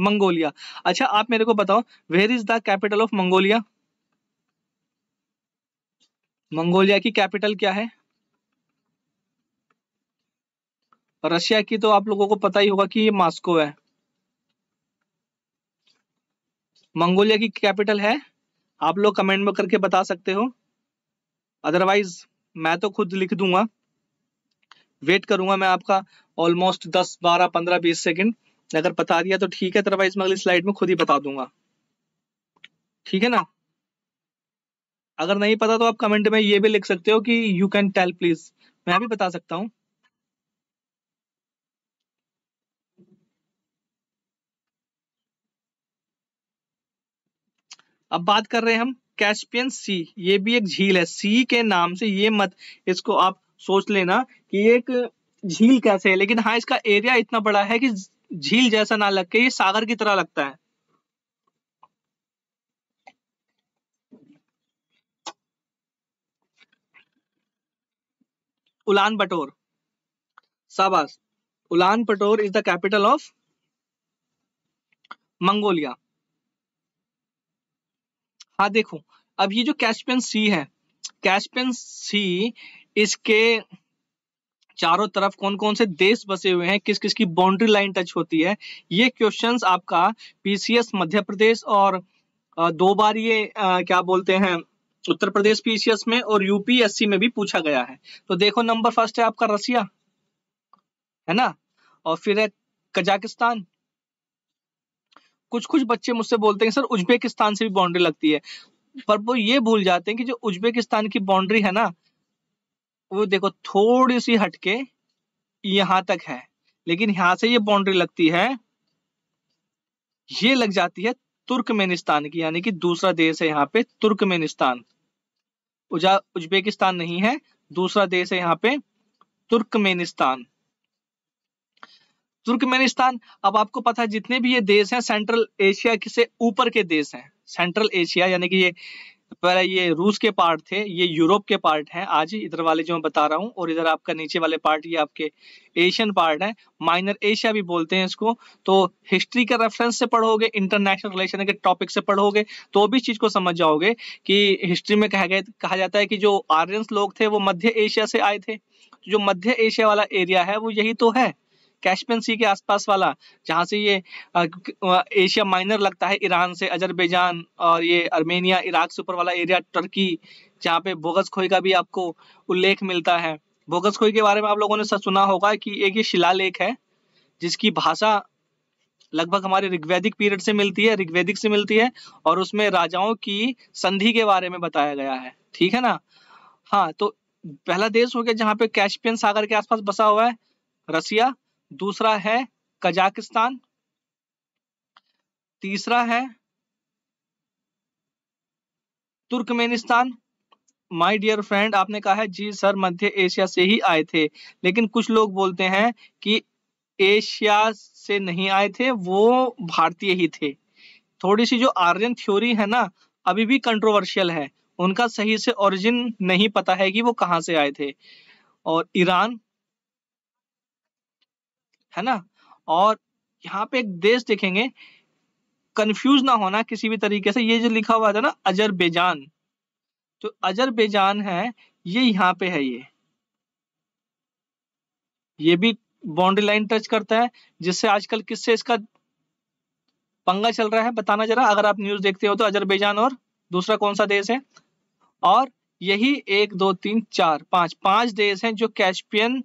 मंगोलिया अच्छा आप मेरे को बताओ where is the capital of Mongolia Mongolia की कैपिटल क्या है रशिया की तो आप लोगों को पता ही होगा कि ये मास्को है मंगोलिया की कैपिटल है आप लोग कमेंट में करके बता सकते हो अदरवाइज मैं तो खुद लिख दूंगा वेट करूंगा मैं आपका ऑलमोस्ट 10 12 15 20 सेकंड अगर बता दिया तो ठीक है अदरवाइज मैं अगली स्लाइड में खुद ही बता दूंगा ठीक है ना अगर नहीं पता तो आप कमेंट में ये भी लिख सकते हो कि यू कैन टेल प्लीज मैं भी बता सकता हूँ अब बात कर रहे हैं हम कैस्पियन सी ये भी एक झील है सी के नाम से ये मत इसको आप सोच लेना कि एक झील कैसे है लेकिन हाँ इसका एरिया इतना बड़ा है कि झील जैसा ना लग के ये सागर की तरह लगता है उलान बटोर शाबाश Ulan Bator is the capital of Mongolia हाँ देखो अब ये जो कैशपेन सी है कैशपेन सी इसके चारों तरफ कौन कौन से देश बसे हुए हैं किस किस की बाउंड्री लाइन टच होती है ये क्वेश्चंस आपका पीसीएस मध्य प्रदेश और दो बार ये आ, क्या बोलते हैं उत्तर प्रदेश पीसीएस में और यूपीएससी में भी पूछा गया है तो देखो नंबर फर्स्ट है आपका रसिया है ना और फिर है कजाकिस्तान कुछ कुछ बच्चे मुझसे बोलते हैं सर उज्बेकिस्तान से भी बाउंड्री लगती है पर वो ये भूल जाते हैं कि जो उज्बेकिस्तान की बाउंड्री है ना वो देखो थोड़ी सी हटके यहां तक है लेकिन यहां से ये बाउंड्री लगती है ये लग जाती है तुर्कमेनिस्तान की यानी कि दूसरा देश है यहाँ पे तुर्कमेनिस्तान उज्बेकिस्तान नहीं है दूसरा देश है यहाँ पे तुर्कमेनिस्तान तुर्कमेनिस्तान अब आपको पता है जितने भी ये देश हैं सेंट्रल एशिया से ऊपर के देश हैं सेंट्रल एशिया यानी कि ये पहले ये रूस के पार्ट थे ये यूरोप के पार्ट हैं आज इधर वाले जो मैं बता रहा हूँ और इधर आपका नीचे वाले पार्ट ये आपके एशियन पार्ट है माइनर एशिया भी बोलते हैं इसको तो हिस्ट्री के रेफरेंस से पढ़ोगे इंटरनेशनल रिलेशन के टॉपिक से पढ़ोगे तो भी इस चीज को समझ जाओगे कि हिस्ट्री में कहा गया कहा जाता है कि जो आर्यंस लोग थे वो मध्य एशिया से आए थे जो मध्य एशिया वाला एरिया है वो यही तो है कैशपियन सी के आसपास वाला जहाँ से ये एशिया माइनर लगता है ईरान से अजरबैजान और ये अर्मेनिया इराक से ऊपर वाला एरिया टर्की जहाँ पे बोगस खोई का भी आपको उल्लेख मिलता है बोगस खोई के बारे में आप लोगों ने सुना होगा कि एक ये शिलालेख है जिसकी भाषा लगभग हमारे ऋग्वैदिक पीरियड से मिलती है ऋग्वैदिक से मिलती है और उसमें राजाओं की संधि के बारे में बताया गया है ठीक है ना हाँ तो पहला देश हो गया जहाँ पे कैस्पियन सागर के आसपास बसा हुआ है रसिया दूसरा है कजाकिस्तान तीसरा है तुर्कमेनिस्तान माई डियर फ्रेंड आपने कहा है जी सर मध्य एशिया से ही आए थे लेकिन कुछ लोग बोलते हैं कि एशिया से नहीं आए थे वो भारतीय ही थे थोड़ी सी जो आर्यन थ्योरी है ना अभी भी कंट्रोवर्शियल है उनका सही से ओरिजिन नहीं पता है कि वो कहाँ से आए थे और ईरान है ना और यहाँ पे एक देश देखेंगे कंफ्यूज ना होना किसी भी तरीके से ये जो लिखा हुआ था ना अजरबैजान तो अजरबैजान है ये यहाँ पे है ये ये भी बाउंड्री लाइन टच करता है जिससे आजकल किससे इसका पंगा चल रहा है बताना जरा अगर आप न्यूज देखते हो तो अजरबैजान और दूसरा कौन सा देश है और यही एक दो तीन चार पांच पांच देश हैं जो कैस्पियन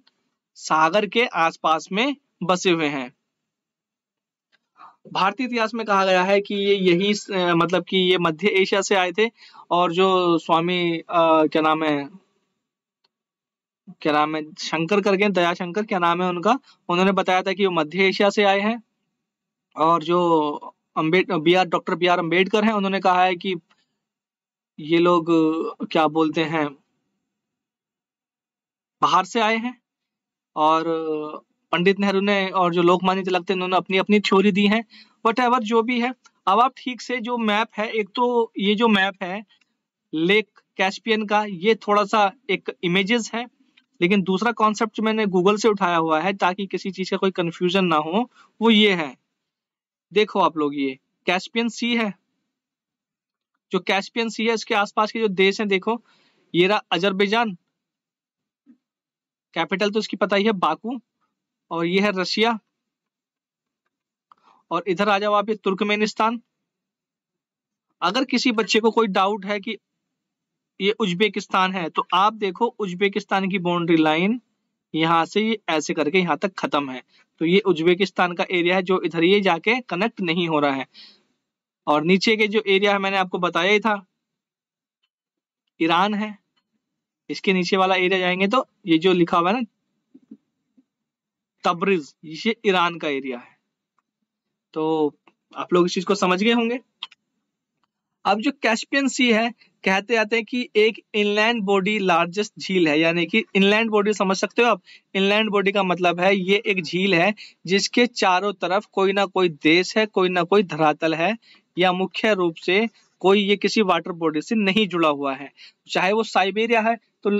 सागर के आसपास में बसे हुए हैं भारतीय इतिहास में कहा गया है कि ये यही मतलब कि ये मध्य एशिया से आए थे और जो स्वामी आ, क्या नाम है क्या नाम है शंकर करके दया शंकर क्या नाम है उनका उन्होंने बताया था कि वो मध्य एशिया से आए हैं और जो अम्बेड B R doctor B R Ambedkar हैं उन्होंने कहा है कि ये लोग क्या बोलते हैं बाहर से आए हैं और पंडित नेहरू ने और जो लोकमान्य तिलक थे उन्होंने अपनी अपनी थ्योरी दी है वट जो भी है अब आप ठीक से जो मैप है एक तो ये जो मैप है लेक कैस्पियन का ये थोड़ा सा एक इमेजेस है लेकिन दूसरा कॉन्सेप्ट मैंने गूगल से उठाया हुआ है ताकि किसी चीज का कोई कंफ्यूजन ना हो वो ये है देखो आप लोग ये कैस्पियन सी है जो कैस्पियन सी है इसके आसपास के जो देश हैं देखो ये रहा अजरबैजान कैपिटल तो इसकी पता ही है बाकू और ये है रशिया और इधर आ जाओ आप तुर्कमेनिस्तान अगर किसी बच्चे को कोई डाउट है कि ये उज्बेकिस्तान है तो आप देखो उज्बेकिस्तान की बाउंड्री लाइन यहां से ये ऐसे करके यहां तक खत्म है तो ये उज्बेकिस्तान का एरिया है जो इधर ये जाके कनेक्ट नहीं हो रहा है और नीचे के जो एरिया है मैंने आपको बताया ही था ईरान है इसके नीचे वाला एरिया जाएंगे तो ये जो लिखा हुआ है ना तब्रिज ये ईरान का एरिया है तो आप लोग इस चीज को समझ गए होंगे अब जो कैस्पियन सी है कहते आते हैं कि एक इनलैंड बॉडी लार्जेस्ट झील है यानी कि इनलैंड बॉडी समझ सकते हो आप इनलैंड बॉडी का मतलब है ये एक झील है जिसके चारों तरफ कोई ना कोई देश है कोई ना कोई धरातल है या मुख्य रूप से कोई ये किसी वाटर बॉडी से नहीं जुड़ा हुआ है चाहे वो साइबेरिया है तो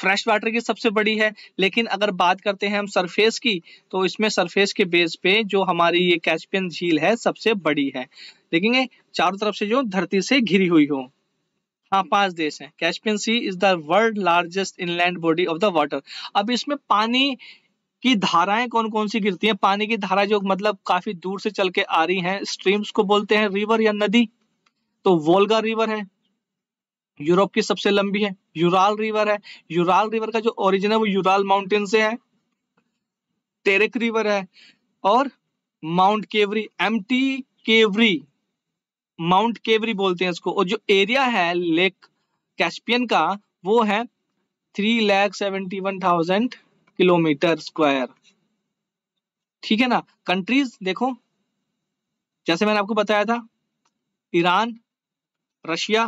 फ्रेश वाटर की सबसे बड़ी है लेकिन अगर बात करते हैं हम सरफेस की तो इसमें सरफेस के बेस पे जो हमारी ये कैस्पियन झील है सबसे बड़ी है देखेंगे चारों तरफ से जो धरती से घिरी हुई हो हाँ पांच देश हैं Caspian Sea is the world largest inland body of the water अब इसमें पानी की धाराएं कौन कौन सी गिरती हैं पानी की धारा जो मतलब काफी दूर से चल के आ रही हैं स्ट्रीम्स को बोलते हैं रिवर या नदी तो वोल्गा रिवर है यूरोप की सबसे लंबी है यूराल रिवर है यूराल रिवर का जो ओरिजिन है वो यूराल माउंटेन से है टेरेक रिवर है और माउंट केवरी एम केवरी माउंट केवरी बोलते हैं इसको और जो एरिया है लेक कैस्पियन का वो है three lakh seventy one thousand kilometre square ठीक है ना कंट्रीज देखो जैसे मैंने आपको बताया था ईरान रशिया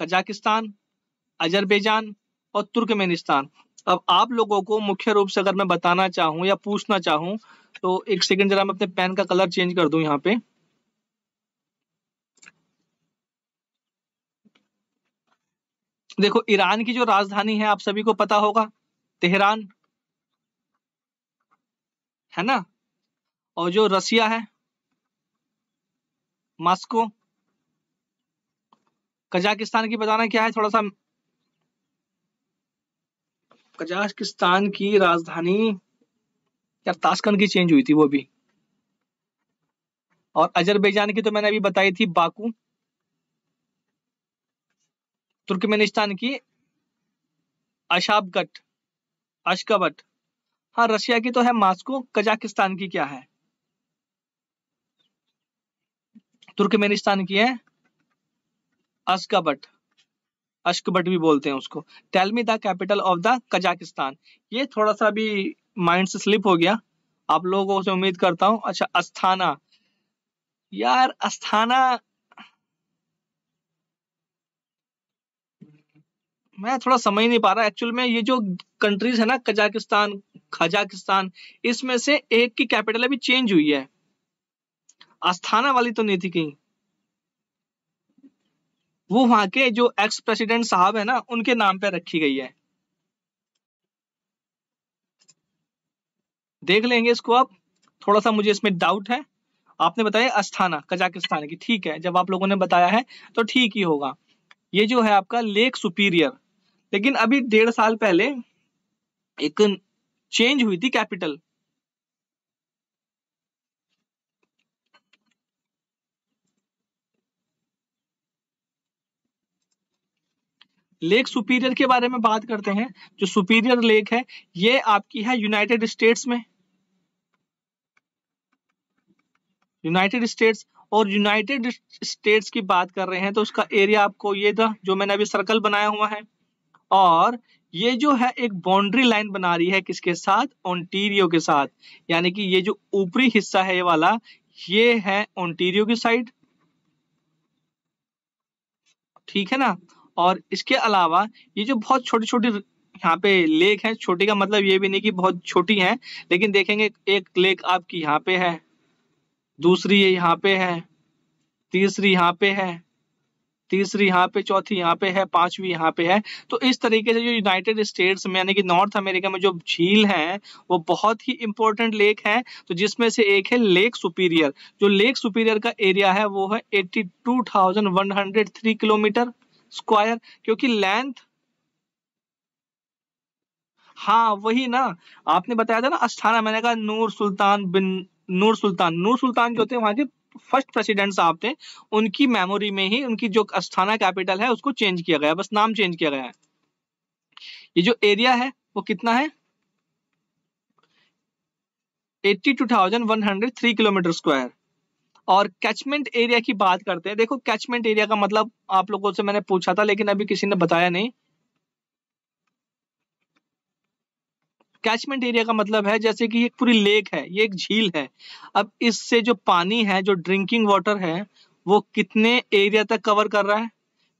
कजाकिस्तान अजरबैजान और तुर्कमेनिस्तान अब आप लोगों को मुख्य रूप से अगर मैं बताना चाहूं या पूछना चाहूं तो एक सेकंड जरा मैं अपने पेन का कलर चेंज कर दूं यहां पे देखो ईरान की जो राजधानी है आप सभी को पता होगा तेहरान है ना और जो रसिया है मास्को कजाकिस्तान की बताना क्या है थोड़ा सा कजाकिस्तान की राजधानी यार ताशकन की चेंज हुई थी वो भी और अजरबैजान की तो मैंने अभी बताई थी बाकू तुर्कमेनिस्तान की अशाबगट अशकबट हाँ रशिया की तो है मास्को कजाकिस्तान की क्या है तुर्कमेनिस्तान की है अस्कबट अश्कबट भी बोलते हैं उसको tell me the capital of the Kazakhstan ये थोड़ा सा भी माइंड से स्लिप हो गया आप लोगों से उम्मीद करता हूँ अच्छा अस्थाना यार अस्थाना मैं थोड़ा समझ नहीं पा रहा एक्चुअल में ये जो कंट्रीज है ना कजाकिस्तान खजाकिस्तान इसमें से एक की कैपिटल अभी चेंज हुई है अस्थाना वाली तो नहीं थी कहीं वो वहां के जो एक्स प्रेसिडेंट साहब है ना उनके नाम पे रखी गई है देख लेंगे इसको आप थोड़ा सा मुझे इसमें डाउट है आपने बताया अस्थाना कजाकिस्तान की ठीक है जब आप लोगों ने बताया है तो ठीक ही होगा ये जो है आपका लेक सुपीरियर लेकिन अभी डेढ़ साल पहले एक चेंज हुई थी कैपिटल लेक सुपीरियर के बारे में बात करते हैं जो सुपीरियर लेक है ये आपकी है यूनाइटेड स्टेट्स में यूनाइटेड स्टेट्स और यूनाइटेड स्टेट्स की बात कर रहे हैं तो उसका एरिया आपको ये था जो मैंने अभी सर्कल बनाया हुआ है और ये जो है एक बाउंड्री लाइन बना रही है किसके साथ ओंटीरियो के साथ यानी कि ये जो ऊपरी हिस्सा है ये वाला ये है ओंटीरियो की साइड ठीक है ना और इसके अलावा ये जो बहुत छोटी छोटी यहाँ पे लेक है छोटी का मतलब ये भी नहीं कि बहुत छोटी है लेकिन देखेंगे एक लेक आपकी यहाँ पे है दूसरी ये यहाँ पे है तीसरी यहाँ पे है तीसरी यहाँ पे चौथी यहाँ पे है पांचवी यहाँ पे है तो इस तरीके से जो यूनाइटेड स्टेट्स में यानी कि नॉर्थ अमेरिका में जो झील है वो बहुत ही इंपॉर्टेंट लेक है तो जिसमें से एक है लेक सुपीरियर जो लेक सुपीरियर का एरिया है वो है थ्री किलोमीटर स्क्वायर क्योंकि लेंथ हाँ वही ना आपने बताया था ना अस्थाना मैंने कहा नूर सुल्तान बिन नूर सुल्तान नूर सुल्तान जो थे वहां के फर्स्ट प्रेसिडेंट साहब थे उनकी मेमोरी में ही उनकी जो अस्थाना कैपिटल है उसको चेंज किया गया बस नाम चेंज किया गया है ये जो एरिया है वो कितना है थ्री किलोमीटर स्क्वायर और कैचमेंट एरिया की बात करते हैं देखो कैचमेंट एरिया का मतलब आप लोगों से मैंने पूछा था लेकिन अभी किसी ने बताया नहीं कैचमेंट एरिया का मतलब है जैसे कि ये पूरी लेक है ये एक झील है अब इससे जो पानी है जो ड्रिंकिंग वाटर है वो कितने एरिया तक कवर कर रहा है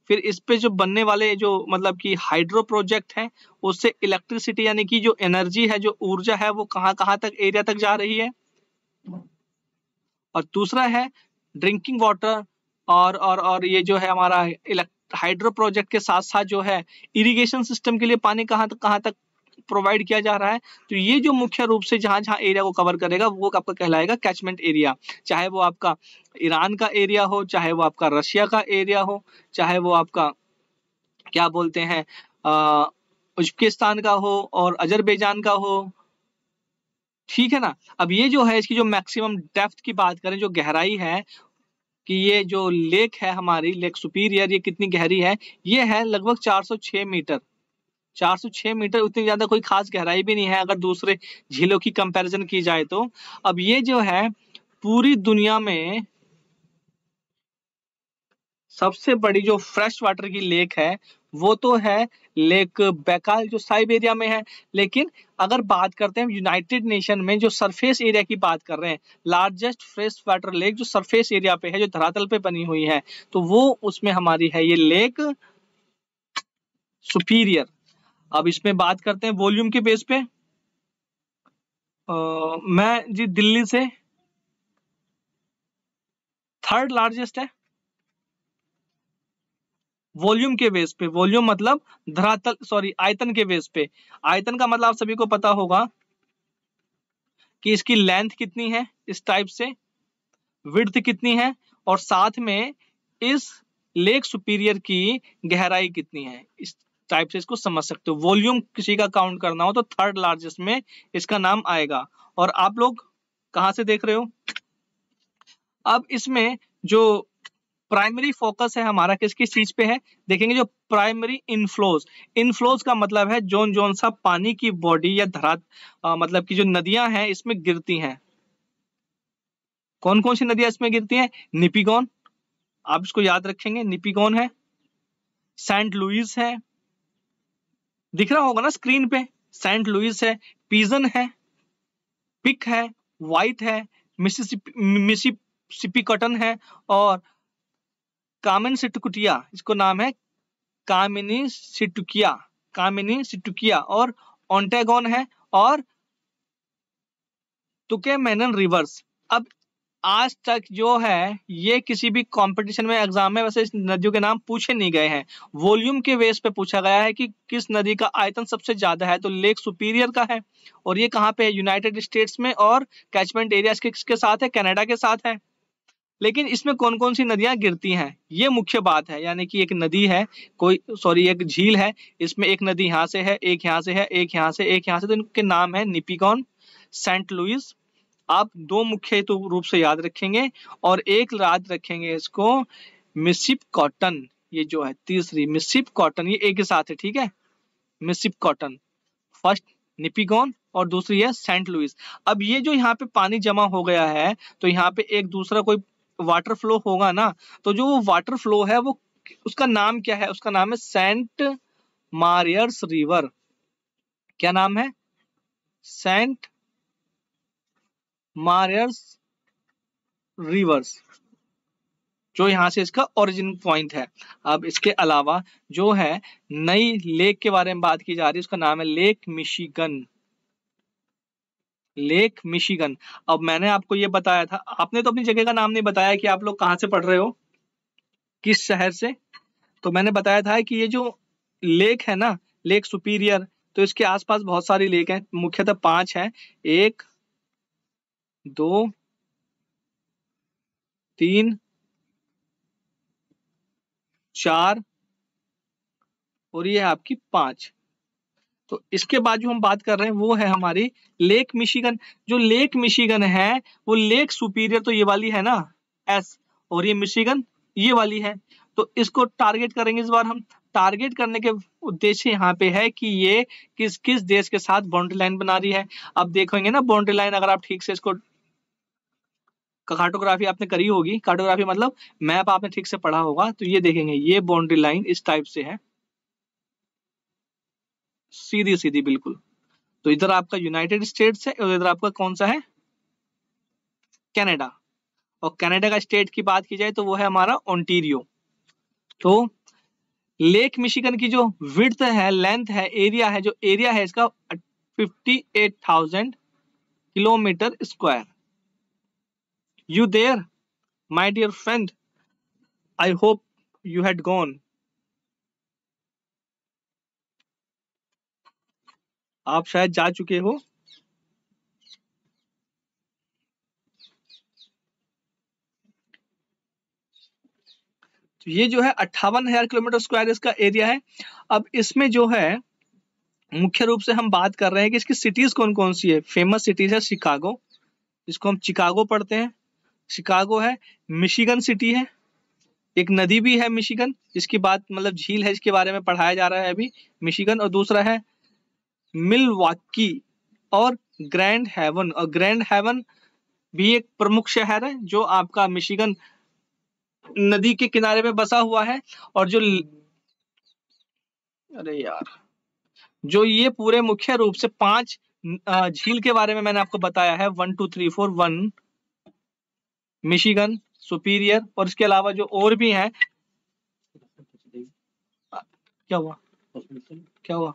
फिर इस पे जो बनने वाले जो मतलब कि हाइड्रो प्रोजेक्ट है उससे इलेक्ट्रिसिटी यानी कि जो एनर्जी है जो ऊर्जा है वो कहाँ कहाँ तक एरिया तक जा रही है और दूसरा है ड्रिंकिंग वाटर और और और ये जो है हमारा हाइड्रो प्रोजेक्ट के साथ साथ जो है इरिगेशन सिस्टम के लिए पानी कहाँ तक कहाँ तक प्रोवाइड किया जा रहा है तो ये जो मुख्य रूप से जहाँ जहाँ एरिया को कवर करेगा वो आपका कहलाएगा कैचमेंट एरिया चाहे वो आपका ईरान का एरिया हो चाहे वो आपका रशिया का एरिया हो चाहे वो आपका क्या बोलते हैं उज्बेकिस्तान का हो और अजरबैजान का हो ठीक है ना अब ये जो है इसकी जो मैक्सिमम डेप्थ की बात करें जो गहराई है कि ये जो लेक है हमारी लेक सुपीरियर ये कितनी गहरी है ये है लगभग 406 मीटर 406 मीटर उतनी ज्यादा कोई खास गहराई भी नहीं है अगर दूसरे झीलों की कंपैरिजन की जाए तो अब ये जो है पूरी दुनिया में सबसे बड़ी जो फ्रेश वाटर की लेक है वो तो है लेक बैकाल जो साइबेरिया में है लेकिन अगर बात करते हैं यूनाइटेड नेशन में जो सरफेस एरिया की बात कर रहे हैं लार्जेस्ट फ्रेश वाटर लेक जो सरफेस एरिया पे है जो धरातल पे बनी हुई है तो वो उसमें हमारी है ये लेक सुपीरियर अब इसमें बात करते हैं वॉल्यूम के बेस पे आ, मैं जी दिल्ली से थर्ड लार्जेस्ट है वॉल्यूम के बेस पे वॉल्यूम मतलब धरातल सॉरी आयतन के बेस पे आयतन का मतलब आप सभी को पता होगा कि इसकी लेंथ कितनी है इस टाइप से विड्थ कितनी है और साथ में इस लेक सुपीरियर की गहराई कितनी है इस टाइप से इसको समझ सकते हो वॉल्यूम किसी का काउंट करना हो तो थर्ड लार्जेस्ट में इसका नाम आएगा और आप लोग कहा से देख रहे हो अब इसमें जो प्राइमरी फोकस है हमारा किस किस चीज पे है देखेंगे जो प्राइमरी इनफ्लोज इनफ्लोज का मतलब है जोन जोन सा पानी की बॉडी या धरा मतलब की जो नदियां हैं इसमें गिरती हैं कौन कौन सी नदियां इसमें गिरती हैं निपिगॉन आप इसको याद रखेंगे निपिगॉन है सेंट लुइस है दिख रहा होगा ना स्क्रीन पे सेंट लुइस है पीजन है पिक है वाइट है मिसिसिपी कॉटन है और कामिन सिटुकुटिया इसको नाम है कामिनी सिटुकिया कामिनी सिटुकिया और ऑन्टेगोन है और तुके मैनन रिवर्स अब आज तक जो है ये किसी भी कंपटीशन में एग्जाम में वैसे इस नदियों के नाम पूछे नहीं गए हैं वॉल्यूम के बेस पे पूछा गया है कि किस नदी का आयतन सबसे ज्यादा है तो लेक सुपीरियर का है और ये कहाँ पे है यूनाइटेड स्टेट्स में और कैचमेंट एरिया किसके साथ है कनाडा के साथ है लेकिन इसमें कौन कौन सी नदियां गिरती हैं ये मुख्य बात है यानी कि एक नदी है कोई सॉरी एक झील है इसमें एक नदी यहाँ से है एक यहाँ से है एक यहाँ से एक यहाँ से तो इनके नाम है निपिकॉन सेंट लुइस आप दो मुख्य तो रूप से याद रखेंगे और एक याद रखेंगे इसको मिसिप कॉटन ये जो है तीसरी मिसिप कॉटन ये एक के साथ है ठीक है मिसिप कॉटन फर्स्ट निपिकॉन और दूसरी है सेंट लुइस अब ये जो यहाँ पे पानी जमा हो गया है तो यहाँ पे एक दूसरा कोई वाटर फ्लो होगा ना तो जो वो वाटर फ्लो है वो उसका नाम क्या है उसका नाम है सेंट मारियर्स रिवर क्या नाम है सेंट मारियर्स रिवर्स जो यहां से इसका ओरिजिन पॉइंट है अब इसके अलावा जो है नई लेक के बारे में बात की जा रही है उसका नाम है लेक मिशिगन लेक मिशिगन अब मैंने आपको ये बताया था आपने तो अपनी जगह का नाम नहीं बताया कि आप लोग कहाँ से पढ़ रहे हो किस शहर से तो मैंने बताया था कि ये जो लेक है ना लेक सुपीरियर तो इसके आसपास बहुत सारी लेक हैं मुख्यतः पांच हैं एक दो तीन चार और ये है आपकी पांच तो इसके बाद जो हम बात कर रहे हैं वो है हमारी लेक मिशिगन जो लेक मिशिगन है वो लेक सुपीरियर तो ये वाली है ना एस और ये मिशिगन ये वाली है तो इसको टारगेट करेंगे इस बार हम टारगेट करने के उद्देश्य यहाँ पे है कि ये किस किस देश के साथ बाउंड्री लाइन बना रही है अब देखेंगे ना बाउंड्री लाइन अगर आप ठीक से इसको कार्टोग्राफी आपने करी होगी कार्टोग्राफी मतलब मैप आपने ठीक से पढ़ा होगा तो ये देखेंगे ये बाउंड्री लाइन इस टाइप से है सीधी सीधी बिल्कुल तो इधर आपका यूनाइटेड स्टेट्स है और इधर आपका कौन सा है कनाडा और कनाडा का स्टेट की बात की जाए तो वो है हमारा ओंटेरियो तो लेक मिशिगन की जो विड्थ है लेंथ है एरिया है जो एरिया है इसका 58,000 kilometre square you there my dear friend I hope you had gone आप शायद जा चुके हो तो ये जो है अट्ठावन हजार किलोमीटर स्क्वायर इसका एरिया है अब इसमें जो है मुख्य रूप से हम बात कर रहे हैं कि इसकी सिटीज कौन कौन सी है फेमस सिटीज है शिकागो जिसको हम चिकागो पढ़ते हैं शिकागो है मिशिगन सिटी है एक नदी भी है मिशिगन जिसकी बात मतलब झील है इसके बारे में पढ़ाया जा रहा है अभी मिशिगन और दूसरा है मिलवाकी और ग्रैंड हेवन और ग्रैंड हेवन भी एक प्रमुख शहर है जो आपका मिशिगन नदी के किनारे पे बसा हुआ है और जो अरे यार जो ये पूरे मुख्य रूप से पांच झील के बारे में मैंने आपको बताया है one two three four one Michigan Superior और इसके अलावा जो और भी हैं क्या हुआ क्या हुआ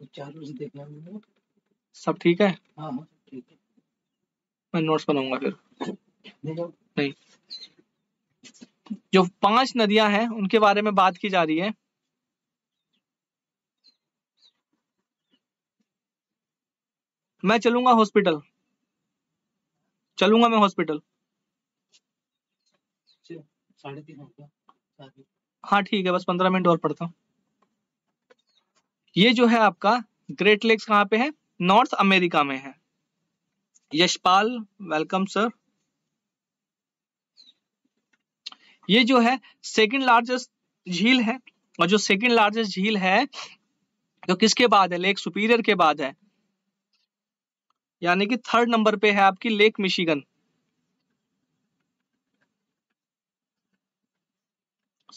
सब ठीक है हाँ, हाँ, ठीक है मैं नोट्स बनाऊंगा फिर नहीं जो पांच नदियां हैं उनके बारे में बात की जा रही है मैं चलूंगा हॉस्पिटल चलूंगा मैं अच्छा, हॉस्पिटल हाँ ठीक है बस पंद्रह मिनट और पढ़ता हूँ ये जो है आपका ग्रेट लेक्स कहाँ पे है नॉर्थ अमेरिका में है यशपाल वेलकम सर ये जो है सेकंड लार्जेस्ट झील है और जो सेकंड लार्जेस्ट झील है तो किसके बाद है लेक सुपीरियर के बाद है यानी कि थर्ड नंबर पे है आपकी लेक मिशिगन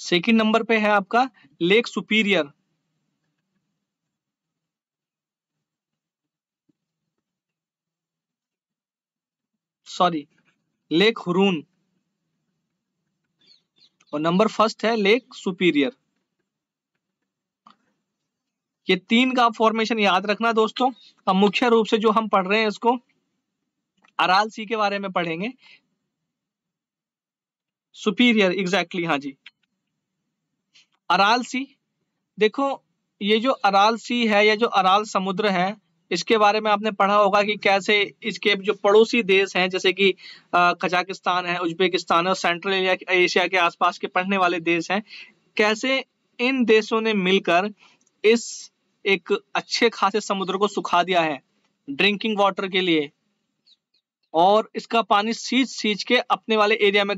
सेकंड नंबर पे है आपका Lake Superior sorry Lake Huron और नंबर फर्स्ट है लेक सुपीरियर ये तीन का फॉर्मेशन याद रखना दोस्तों अब मुख्य रूप से जो हम पढ़ रहे हैं इसको अराल सी के बारे में पढ़ेंगे सुपीरियर एग्जैक्टली exactly, हाँ जी अराल सी देखो ये जो अराल सी है या जो अराल समुद्र है इसके बारे में आपने पढ़ा होगा कि कैसे इसके जो पड़ोसी देश हैं जैसे कि कजाकिस्तान है उज्बेकिस्तान है सेंट्रल एशिया के आसपास के पढ़ने वाले देश हैं कैसे इन देशों ने मिलकर इस एक अच्छे खासे समुद्र को सुखा दिया है ड्रिंकिंग वाटर के लिए और इसका पानी सींच सींच के अपने वाले एरिया में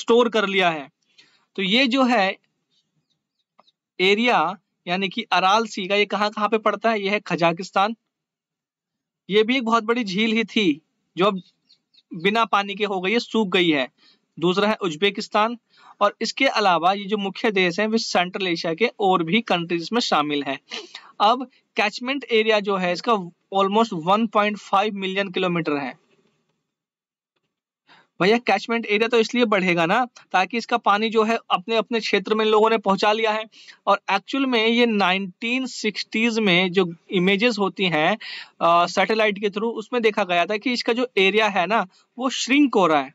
स्टोर कर लिया है तो ये जो है एरिया यानी कि अराल सी का ये कहाँ कहाँ पे पड़ता है ये है खजाकिस्तान ये भी एक बहुत बड़ी झील ही थी जो अब बिना पानी के हो गई है सूख गई है दूसरा है उज्बेकिस्तान और इसके अलावा ये जो मुख्य देश हैं वे सेंट्रल एशिया के और भी कंट्रीज में शामिल हैं अब कैचमेंट एरिया जो है इसका ऑलमोस्ट 1.5 मिलियन किलोमीटर है भैया कैचमेंट एरिया तो इसलिए बढ़ेगा ना ताकि इसका पानी जो है अपने अपने क्षेत्र में लोगों ने पहुंचा लिया है और एक्चुअल में ये 1960s में जो इमेजेस होती हैं सैटेलाइट के थ्रू उसमें देखा गया था कि इसका जो एरिया है ना वो श्रिंक हो रहा है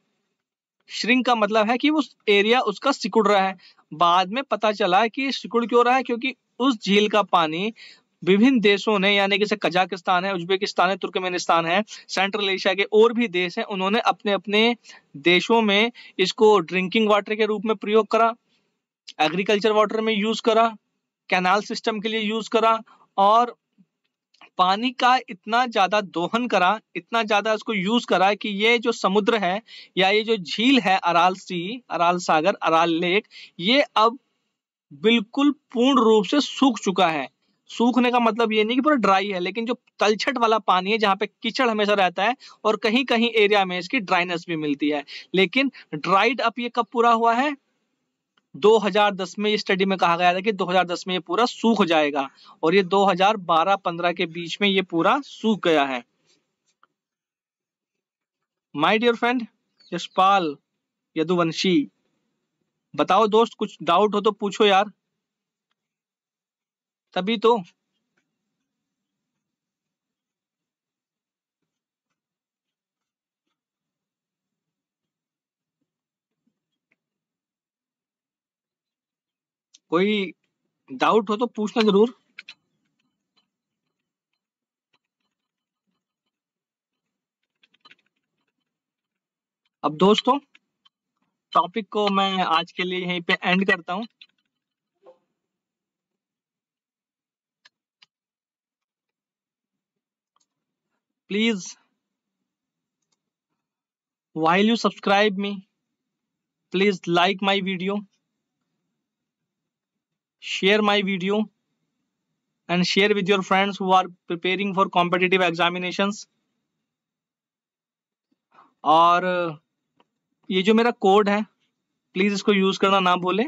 श्रिंक का मतलब है कि वो एरिया उसका सिकुड़ रहा है बाद में पता चला कि सिकुड़ क्यों रहा है क्योंकि उस झील का पानी विभिन्न देशों ने यानी कि कजाकिस्तान है उज्बेकिस्तान है तुर्कमेनिस्तान है सेंट्रल एशिया के और भी देश हैं उन्होंने अपने अपने देशों में इसको ड्रिंकिंग वाटर के रूप में प्रयोग करा एग्रीकल्चर वाटर में यूज करा कैनाल सिस्टम के लिए यूज करा और पानी का इतना ज्यादा दोहन करा इतना ज्यादा इसको यूज करा कि ये जो समुद्र है या ये जो झील है अराल सी अराल सागर अराल लेक ये अब बिल्कुल पूर्ण रूप से सूख चुका है सूखने का मतलब ये नहीं कि पूरा ड्राई है लेकिन जो तलछट वाला पानी है जहाँ पे कीचड़ हमेशा रहता है और कहीं कहीं एरिया में इसकी ड्राइनेस भी मिलती है लेकिन ड्राइड अप ये कब पूरा हुआ है 2010 में स्टडी में कहा गया था कि 2010 में ये पूरा सूख जाएगा और ये 2012-15 के बीच में ये पूरा सूख गया है my dear friend Yashpal Yaduvanshi बताओ दोस्त कुछ डाउट हो तो पूछो यार तभी तो कोई डाउट हो तो पूछना जरूर अब दोस्तों टॉपिक को मैं आज के लिए यहीं पे एंड करता हूं please while you subscribe me please like my video share my video and share with your friends who are preparing for competitive examinations और ये जो मेरा कोड है प्लीज इसको यूज करना ना भूलें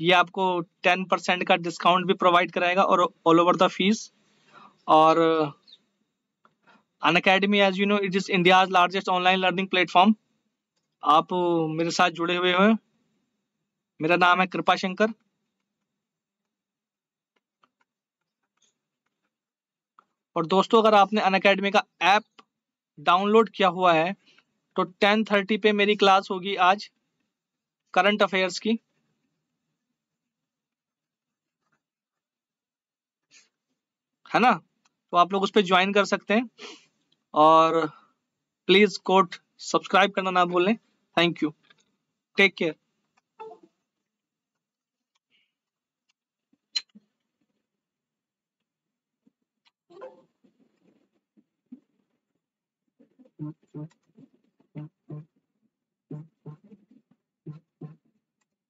ये आपको टेन परसेंट का डिस्काउंट भी प्रोवाइड कराएगा और ऑल ओवर द फीस और Unacademy as you know it is India largest online learning platform आप uh, मेरे साथ जुड़े हुए हैं मेरा नाम है कृपा शंकर और दोस्तों अगर आपने अन अकेडमी का ऐप डाउनलोड किया हुआ है तो टेन थर्टी पे मेरी क्लास होगी आज करंट अफेयर्स की है ना तो आप लोग उस पर ज्वाइन कर सकते हैं और प्लीज कोट सब्सक्राइब करना ना भूलें थैंक यू टेक केयर